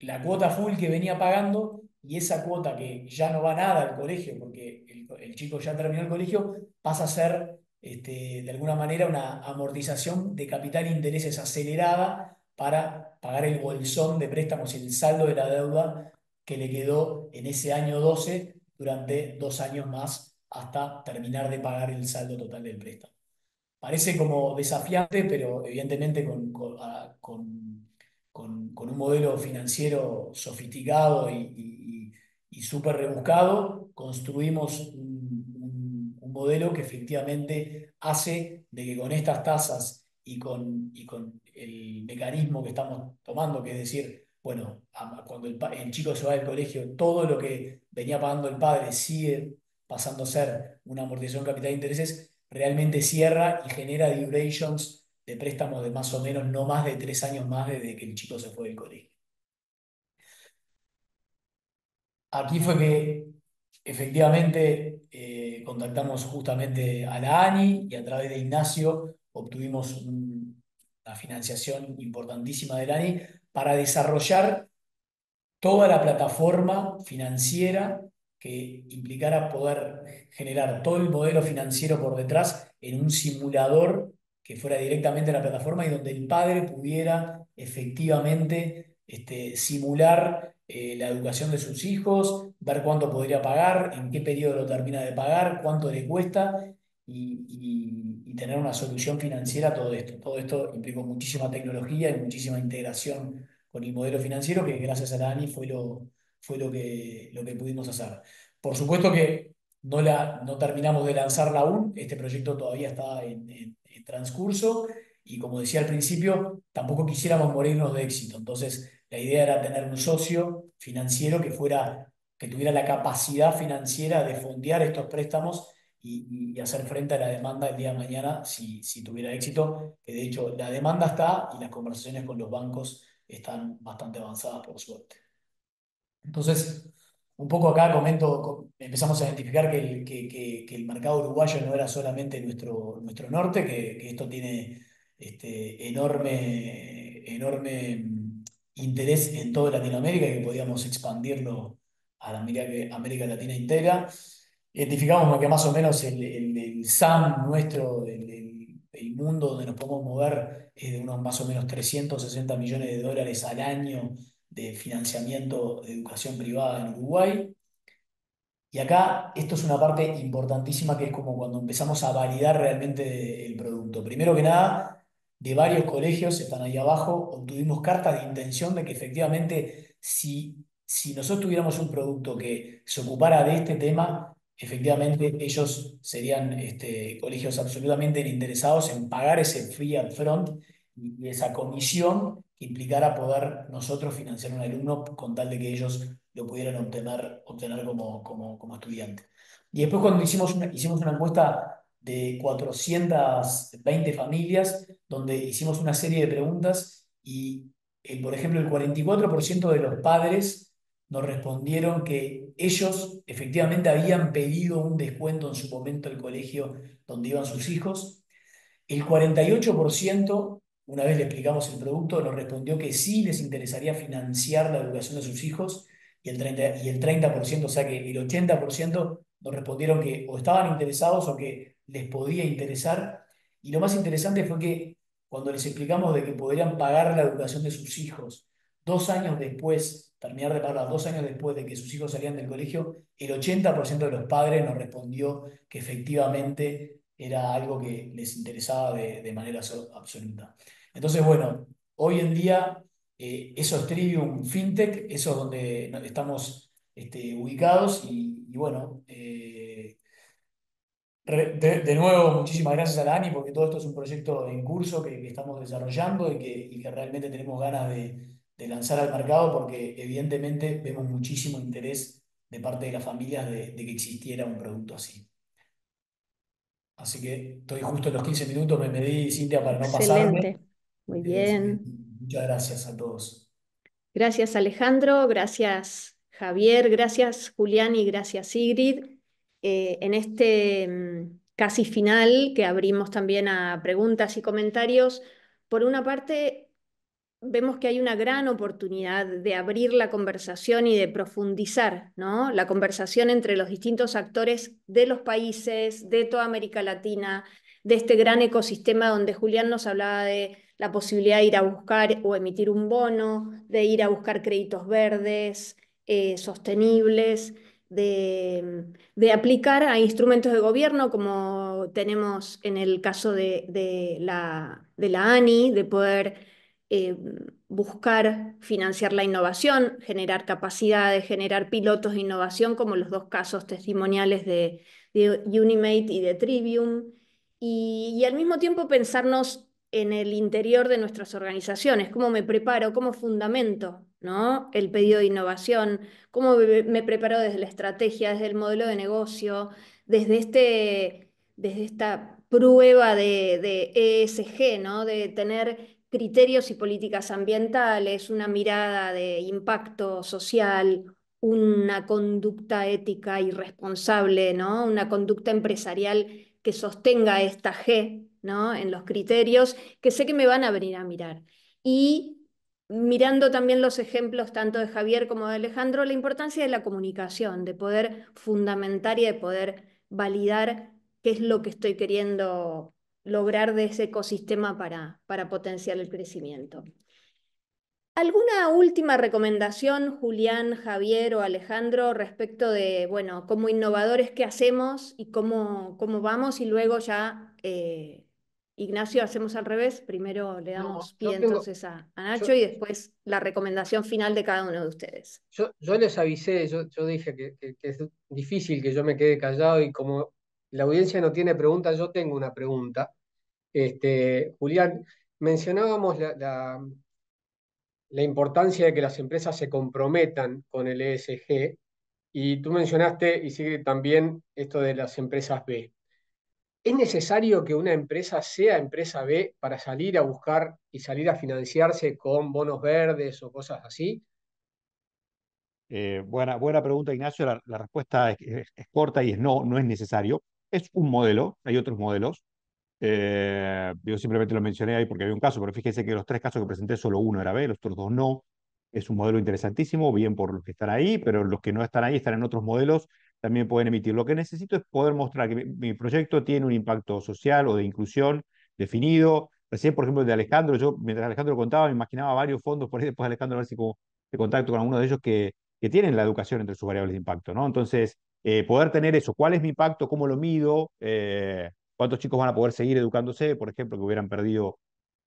Speaker 4: la cuota full que venía pagando y esa cuota que ya no va nada al colegio, porque el, chico ya terminó el colegio, pasa a ser, este, de alguna manera, una amortización de capital e intereses acelerada para pagar el bolsón de préstamos y el saldo de la deuda que le quedó en ese año 12 durante dos años más hasta terminar de pagar el saldo total del préstamo. Parece como desafiante, pero evidentemente con, ah, un modelo financiero sofisticado y, súper rebuscado, construimos un, modelo que efectivamente hace de que con estas tasas y con, y con el mecanismo que estamos tomando, que es decir, bueno, cuando el, chico se va del colegio, todo lo que venía pagando el padre sigue pasando a ser una amortización capital de intereses, realmente cierra y genera durations de préstamos de más o menos no más de tres años más desde que el chico se fue del colegio. Aquí fue que efectivamente eh, contactamos justamente a la ANI y a través de Ignacio obtuvimos un, la financiación importantísima del ANI, para desarrollar toda la plataforma financiera que implicara poder generar todo el modelo financiero por detrás en un simulador que fuera directamente a la plataforma y donde el padre pudiera efectivamente este, simular eh, la educación de sus hijos, ver cuánto podría pagar, en qué periodo lo termina de pagar, cuánto le cuesta y, tener una solución financiera a todo esto. Todo esto implicó muchísima tecnología y muchísima integración con el modelo financiero que gracias a la fue lo, fue lo, que, lo que pudimos hacer. Por supuesto que no, la, no terminamos de lanzarla aún, este proyecto todavía está en, en, transcurso y como decía al principio, tampoco quisiéramos morirnos de éxito. Entonces, la idea era tener un socio financiero que fuera que tuviera la capacidad financiera de fondear estos préstamos y, hacer frente a la demanda el día de mañana si, tuviera éxito. Que de hecho la demanda está y las conversaciones con los bancos están bastante avanzadas, por suerte. Entonces, un poco acá comento, empezamos a identificar que el, mercado uruguayo no era solamente nuestro, nuestro norte, que, esto tiene este, enorme, enorme mm, interés en toda Latinoamérica y que podíamos expandirlo a la América, América Latina integra identificamos que más o menos el, SAM nuestro el mundo donde nos podemos mover es de unos más o menos 360 millones de dólares al año de financiamiento de educación privada en Uruguay. Y acá esto es una parte importantísima que es como cuando empezamos a validar realmente el producto. Primero que nada, de varios colegios, están ahí abajo, obtuvimos cartas de intención de que efectivamente si, si nosotros tuviéramos un producto que se ocupara de este tema, efectivamente ellos serían este, colegios absolutamente interesados en pagar ese fee upfront y esa comisión que implicara poder nosotros financiar un alumno con tal de que ellos lo pudieran obtener, obtener como, como, como estudiante. Y después cuando hicimos una, hicimos una encuesta de 420 familias, donde hicimos una serie de preguntas y, eh, por ejemplo, el 44% de los padres nos respondieron que ellos efectivamente habían pedido un descuento en su momento al colegio donde iban sus hijos. El 48%, una vez le explicamos el producto, nos respondió que sí les interesaría financiar la educación de sus hijos y el 30%, y el 30% o sea que el 80% nos respondieron que o estaban interesados o que les podía interesar. Y lo más interesante fue que cuando les explicamos de que podrían pagar la educación de sus hijos, Dos años después, terminar de pagar dos años después de que sus hijos salían del colegio, el 80% de los padres nos respondió que efectivamente era algo que les interesaba de, manera absoluta. Entonces, bueno, hoy en día eh, eso es Trivium FinTech, eso es donde estamos este, ubicados y, bueno, eh, de, nuevo, muchísimas gracias a la porque todo esto es un proyecto en curso que, estamos desarrollando y que realmente tenemos ganas de de lanzar al mercado porque evidentemente vemos muchísimo interés de parte de las familias de, que existiera un producto así. Así que estoy justo en los 15 minutos, me medí, Cintia, para no Excelente.
Speaker 2: Muy este, bien.
Speaker 4: Muchas gracias a todos.
Speaker 2: Gracias Alejandro, gracias Javier, gracias Julián y gracias Sigrid. Eh, en este mm, casi final que abrimos también a preguntas y comentarios, por una parte vemos que hay una gran oportunidad de abrir la conversación y de profundizar ¿no? la conversación entre los distintos actores de los países, de toda América Latina, de este gran ecosistema donde Julián nos hablaba de la posibilidad de ir a buscar o emitir un bono, de ir a buscar créditos verdes, eh, sostenibles. De, aplicar a instrumentos de gobierno, como tenemos en el caso de, de la ANI, de poder eh, buscar financiar la innovación, generar capacidades, generar pilotos de innovación, como los dos casos testimoniales de, Unimate y de Trivium, y, al mismo tiempo pensarnos en el interior de nuestras organizaciones, cómo me preparo, cómo fundamento ¿no? el pedido de innovación, cómo me preparo desde la estrategia, desde el modelo de negocio, desde, este, desde esta prueba de, de ESG, ¿no? de tener criterios y políticas ambientales, una mirada de impacto social, una conducta ética y responsable, ¿no? una conducta empresarial que sostenga esta G ¿no? en los criterios, que sé que me van a venir a mirar. Y mirando también los ejemplos tanto de Javier como de Alejandro, la importancia de la comunicación, de poder fundamentar y de poder validar qué es lo que estoy queriendo lograr de ese ecosistema para, para potenciar el crecimiento. ¿Alguna última recomendación, Julián, Javier o Alejandro, respecto de, bueno, como innovadores, qué hacemos y cómo, cómo vamos? Y luego ya, eh, Ignacio, hacemos al revés. Primero le damos pie entonces a, Nacho y después la recomendación final de cada uno de ustedes.
Speaker 1: Yo, les avisé, yo, dije que es difícil que yo me quede callado y como la audiencia no tiene preguntas, yo tengo una pregunta este, Julián, mencionábamos la, importancia de que las empresas se comprometan con el ESG y tú mencionaste, y sigue también, esto de las empresas B. ¿Es necesario que una empresa sea empresa B para salir a buscar y salir a financiarse con bonos verdes o cosas así?
Speaker 3: Eh, buena, buena pregunta, Ignacio. La, respuesta es, es, corta y es no, no es necesario. Es un modelo, hay otros modelos. Eh, yo simplemente lo mencioné ahí porque había un caso, pero fíjense que los tres casos que presenté, solo uno era B, los otros dos no. Es un modelo interesantísimo, bien por los que están ahí, pero los que no están ahí están en otros modelos, también pueden emitir. Lo que necesito es poder mostrar que mi, proyecto tiene un impacto social o de inclusión definido. Recién, por ejemplo, el de Alejandro, yo mientras Alejandro contaba, me imaginaba varios fondos, por ahí después Alejandro a ver si como, contacto con alguno de ellos que, que tienen la educación entre sus variables de impacto, ¿no? Entonces, eh, poder tener eso, cuál es mi impacto, cómo lo mido, eh, cuántos chicos van a poder seguir educándose, por ejemplo, que hubieran perdido,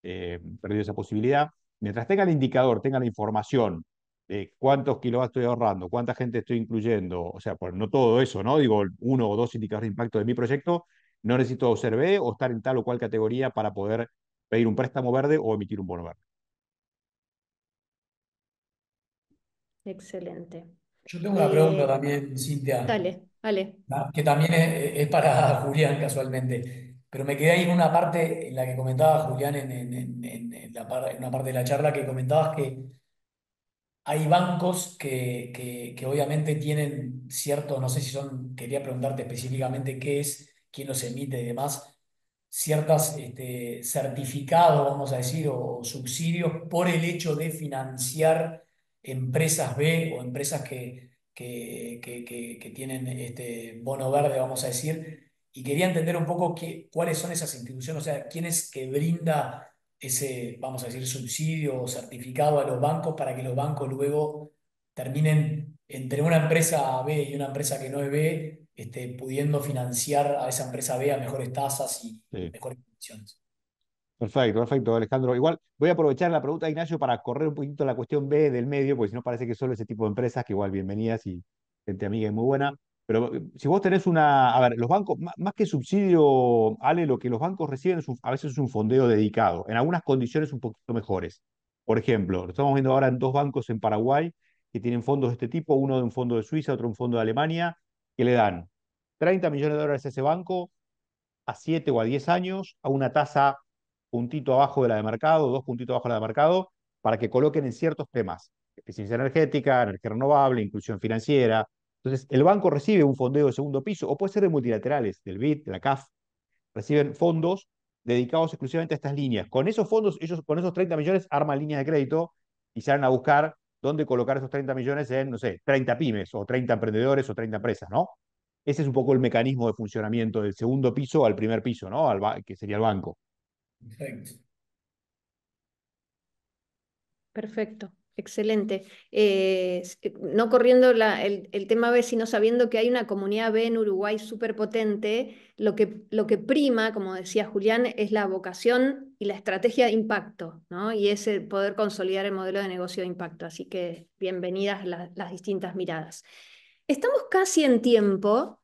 Speaker 3: eh, perdido esa posibilidad. Mientras tenga el indicador, tenga la información de cuántos kilovatios estoy ahorrando, cuánta gente estoy incluyendo, o sea, no todo eso, ¿no? Digo, uno o dos indicadores de impacto de mi proyecto, no necesito ser o estar en tal o cual categoría para poder pedir un préstamo verde o emitir un bono verde.
Speaker 2: Excelente.
Speaker 4: Yo tengo una pregunta eh, también, Cintia,
Speaker 2: dale, dale. que también es, para Julián
Speaker 4: casualmente, pero me quedé ahí en una parte en la que comentaba Julián en, en- en- la una parte de la charla que comentabas que hay bancos que, que- obviamente tienen cierto, no sé si son, quería preguntarte específicamente qué es, quién los emite y demás, ciertos este, certificados, vamos a decir, o subsidios por el hecho de financiar empresas B o empresas que, que, tienen este bono verde, vamos a decir, y quería entender un poco qué, cuáles son esas instituciones, o sea, quién es que brinda ese, vamos a decir, subsidio o certificado a los bancos para que los bancos luego terminen entre una empresa B y una empresa que no es B, este, pudiendo financiar a esa empresa B a mejores tasas y mejores condiciones.
Speaker 3: Perfecto, perfecto, Alejandro. Igual voy a aprovechar la pregunta de Ignacio para correr un poquito la cuestión B del medio, porque si no parece que solo ese tipo de empresas, que igual bienvenidas y gente amiga y muy buena. Pero eh, si vos tenés una, a ver, los bancos, más que subsidio, Ale, lo que los bancos reciben a veces es un fondeo dedicado, en algunas condiciones un poquito mejores. Por ejemplo, lo estamos viendo ahora en dos bancos en Paraguay que tienen fondos de este tipo, uno de un fondo de Suiza, otro de un fondo de Alemania, que le dan 30 millones de dólares a ese banco a 7 o a 10 años a una tasa puntito abajo de la de mercado, dos puntitos abajo de la de mercado, para que coloquen en ciertos temas, eficiencia energética, energía renovable, inclusión financiera. Entonces, el banco recibe un fondeo de segundo piso, o puede ser de multilaterales, del BID, de la CAF, reciben fondos dedicados exclusivamente a estas líneas. Con esos fondos, ellos con esos 30 millones arman líneas de crédito y salen a buscar dónde colocar esos 30 millones en, no sé, 30 pymes o 30 emprendedores o 30 empresas, ¿no? Ese es un poco el mecanismo de funcionamiento del segundo piso al primer piso, ¿no? Al que sería el banco.
Speaker 2: Perfecto. Excelente. Eh, eh, no corriendo el, tema B, sino sabiendo que hay una comunidad B en Uruguay súper potente, lo que, lo que prima, como decía Julián, es la vocación y la estrategia de impacto, ¿no? Y ese poder consolidar el modelo de negocio de impacto. Así que bienvenidas las distintas miradas. Estamos casi en tiempo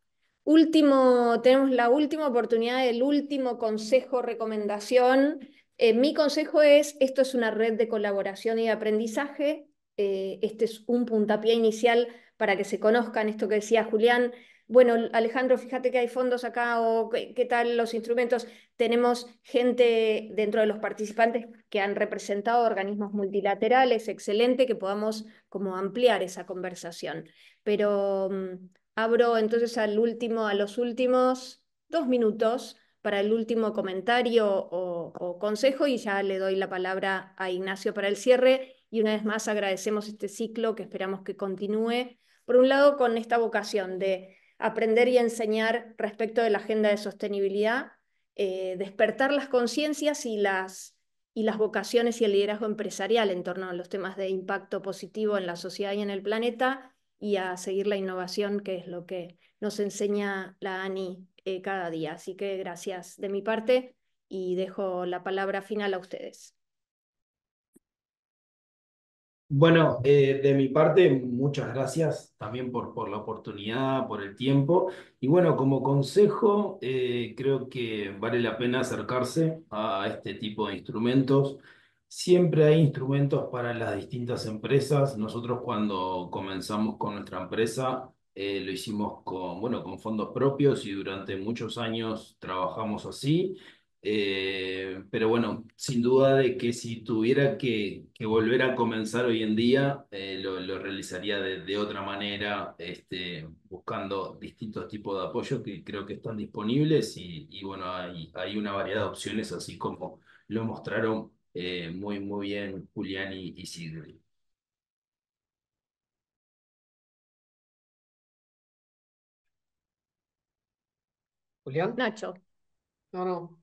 Speaker 2: último, tenemos la última oportunidad, el último consejo, recomendación. Eh, mi consejo es, esto es una red de colaboración y de aprendizaje. Eh, este es un puntapié inicial para que se conozcan esto que decía Julián. Bueno, Alejandro, fíjate que hay fondos acá o qué, tal los instrumentos. Tenemos gente dentro de los participantes que han representado organismos multilaterales. Excelente que podamos como ampliar esa conversación. Pero mm, Abro entonces al último, a los últimos dos minutos para el último comentario o, consejo y ya le doy la palabra a Ignacio para el cierre. Y una vez más agradecemos este ciclo que esperamos que continúe, por un lado con esta vocación de aprender y enseñar respecto de la agenda de sostenibilidad, eh, despertar las conciencias y las, y las vocaciones y el liderazgo empresarial en torno a los temas de impacto positivo en la sociedad y en el planeta, y a seguir la innovación, que es lo que nos enseña la ANI eh, cada día. Así que gracias de mi parte y dejo la palabra final a ustedes.
Speaker 6: Bueno, eh, de mi parte, muchas gracias también por, por, la oportunidad, por el tiempo. Y bueno, como consejo, eh, creo que vale la pena acercarse a este tipo de instrumentos. Siempre hay instrumentos para las distintas empresas. Nosotros cuando comenzamos con nuestra empresa eh, lo hicimos con, bueno, con fondos propios y durante muchos años trabajamos así. Eh, pero bueno, sin duda de que si tuviera que, volver a comenzar hoy en día, eh, lo, realizaría de, otra manera, este, buscando distintos tipos de apoyo que creo que están disponibles y, bueno, hay una variedad de opciones, así como lo mostraron eh, muy, muy
Speaker 1: bien Julián y, Sidney
Speaker 4: Julián. Nacho.
Speaker 1: No, no.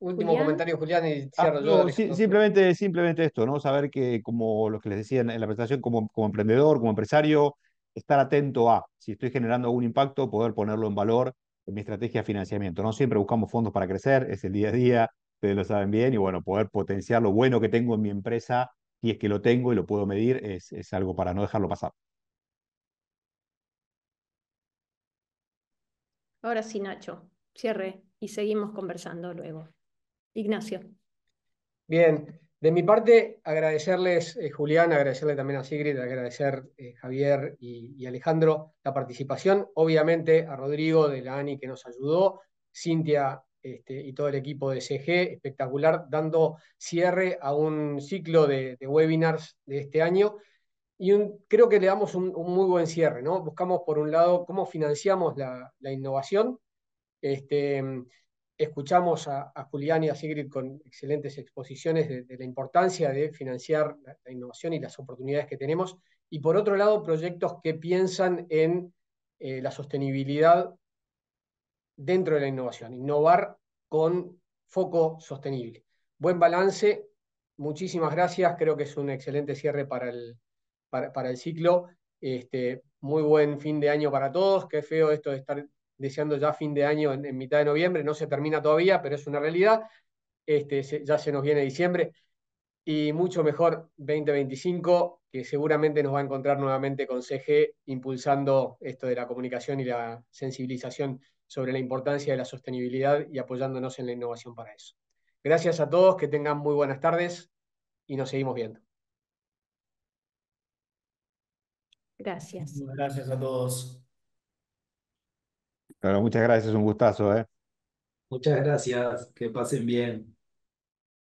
Speaker 1: Último comentario, Julián, ah, yo.
Speaker 3: simplemente, simplemente esto, ¿no? Saber que, como los que les decía en, la presentación, como, como emprendedor, como empresario, estar atento a, si estoy generando algún impacto, poder ponerlo en valor en mi estrategia de financiamiento. No siempre buscamos fondos para crecer, es el día a día, ustedes lo saben bien, y bueno, poder potenciar lo bueno que tengo en mi empresa, y es que lo tengo y lo puedo medir, es, algo para no dejarlo pasar.
Speaker 2: Ahora sí, Nacho, cierre y seguimos conversando luego. Ignacio.
Speaker 1: Bien, de mi parte, agradecerles, eh, Julián, agradecerle también a Sigrid, agradecer eh, Javier y, y, Alejandro la participación, obviamente a Rodrigo de la ANI que nos ayudó, Cintia este, y todo el equipo de CG, espectacular, dando cierre a un ciclo de, webinars de este año. Y creo que le damos un, muy buen cierre, ¿no? Buscamos, por un lado, cómo financiamos la, innovación. Este, escuchamos a, Julián y a Sigrid con excelentes exposiciones de, la importancia de financiar la, innovación y las oportunidades que tenemos. Y por otro lado, proyectos que piensan en eh, la sostenibilidad dentro de la innovación, innovar con foco sostenible. Buen balance, muchísimas gracias, creo que es un excelente cierre para el, para, el ciclo. Este, muy buen fin de año para todos, qué feo esto de estar deseando ya fin de año en, mitad de noviembre, no se termina todavía, pero es una realidad. Este, ya se nos viene diciembre y mucho mejor 2025, que seguramente nos va a encontrar nuevamente con CG impulsando esto de la comunicación y la sensibilización sobre la importancia de la sostenibilidad y apoyándonos en la innovación para eso. Gracias a todos, que tengan muy buenas tardes y nos seguimos viendo.
Speaker 2: Gracias. Gracias a todos.
Speaker 3: Pero muchas gracias, un gustazo. ¿eh?
Speaker 6: Muchas gracias, que pasen bien.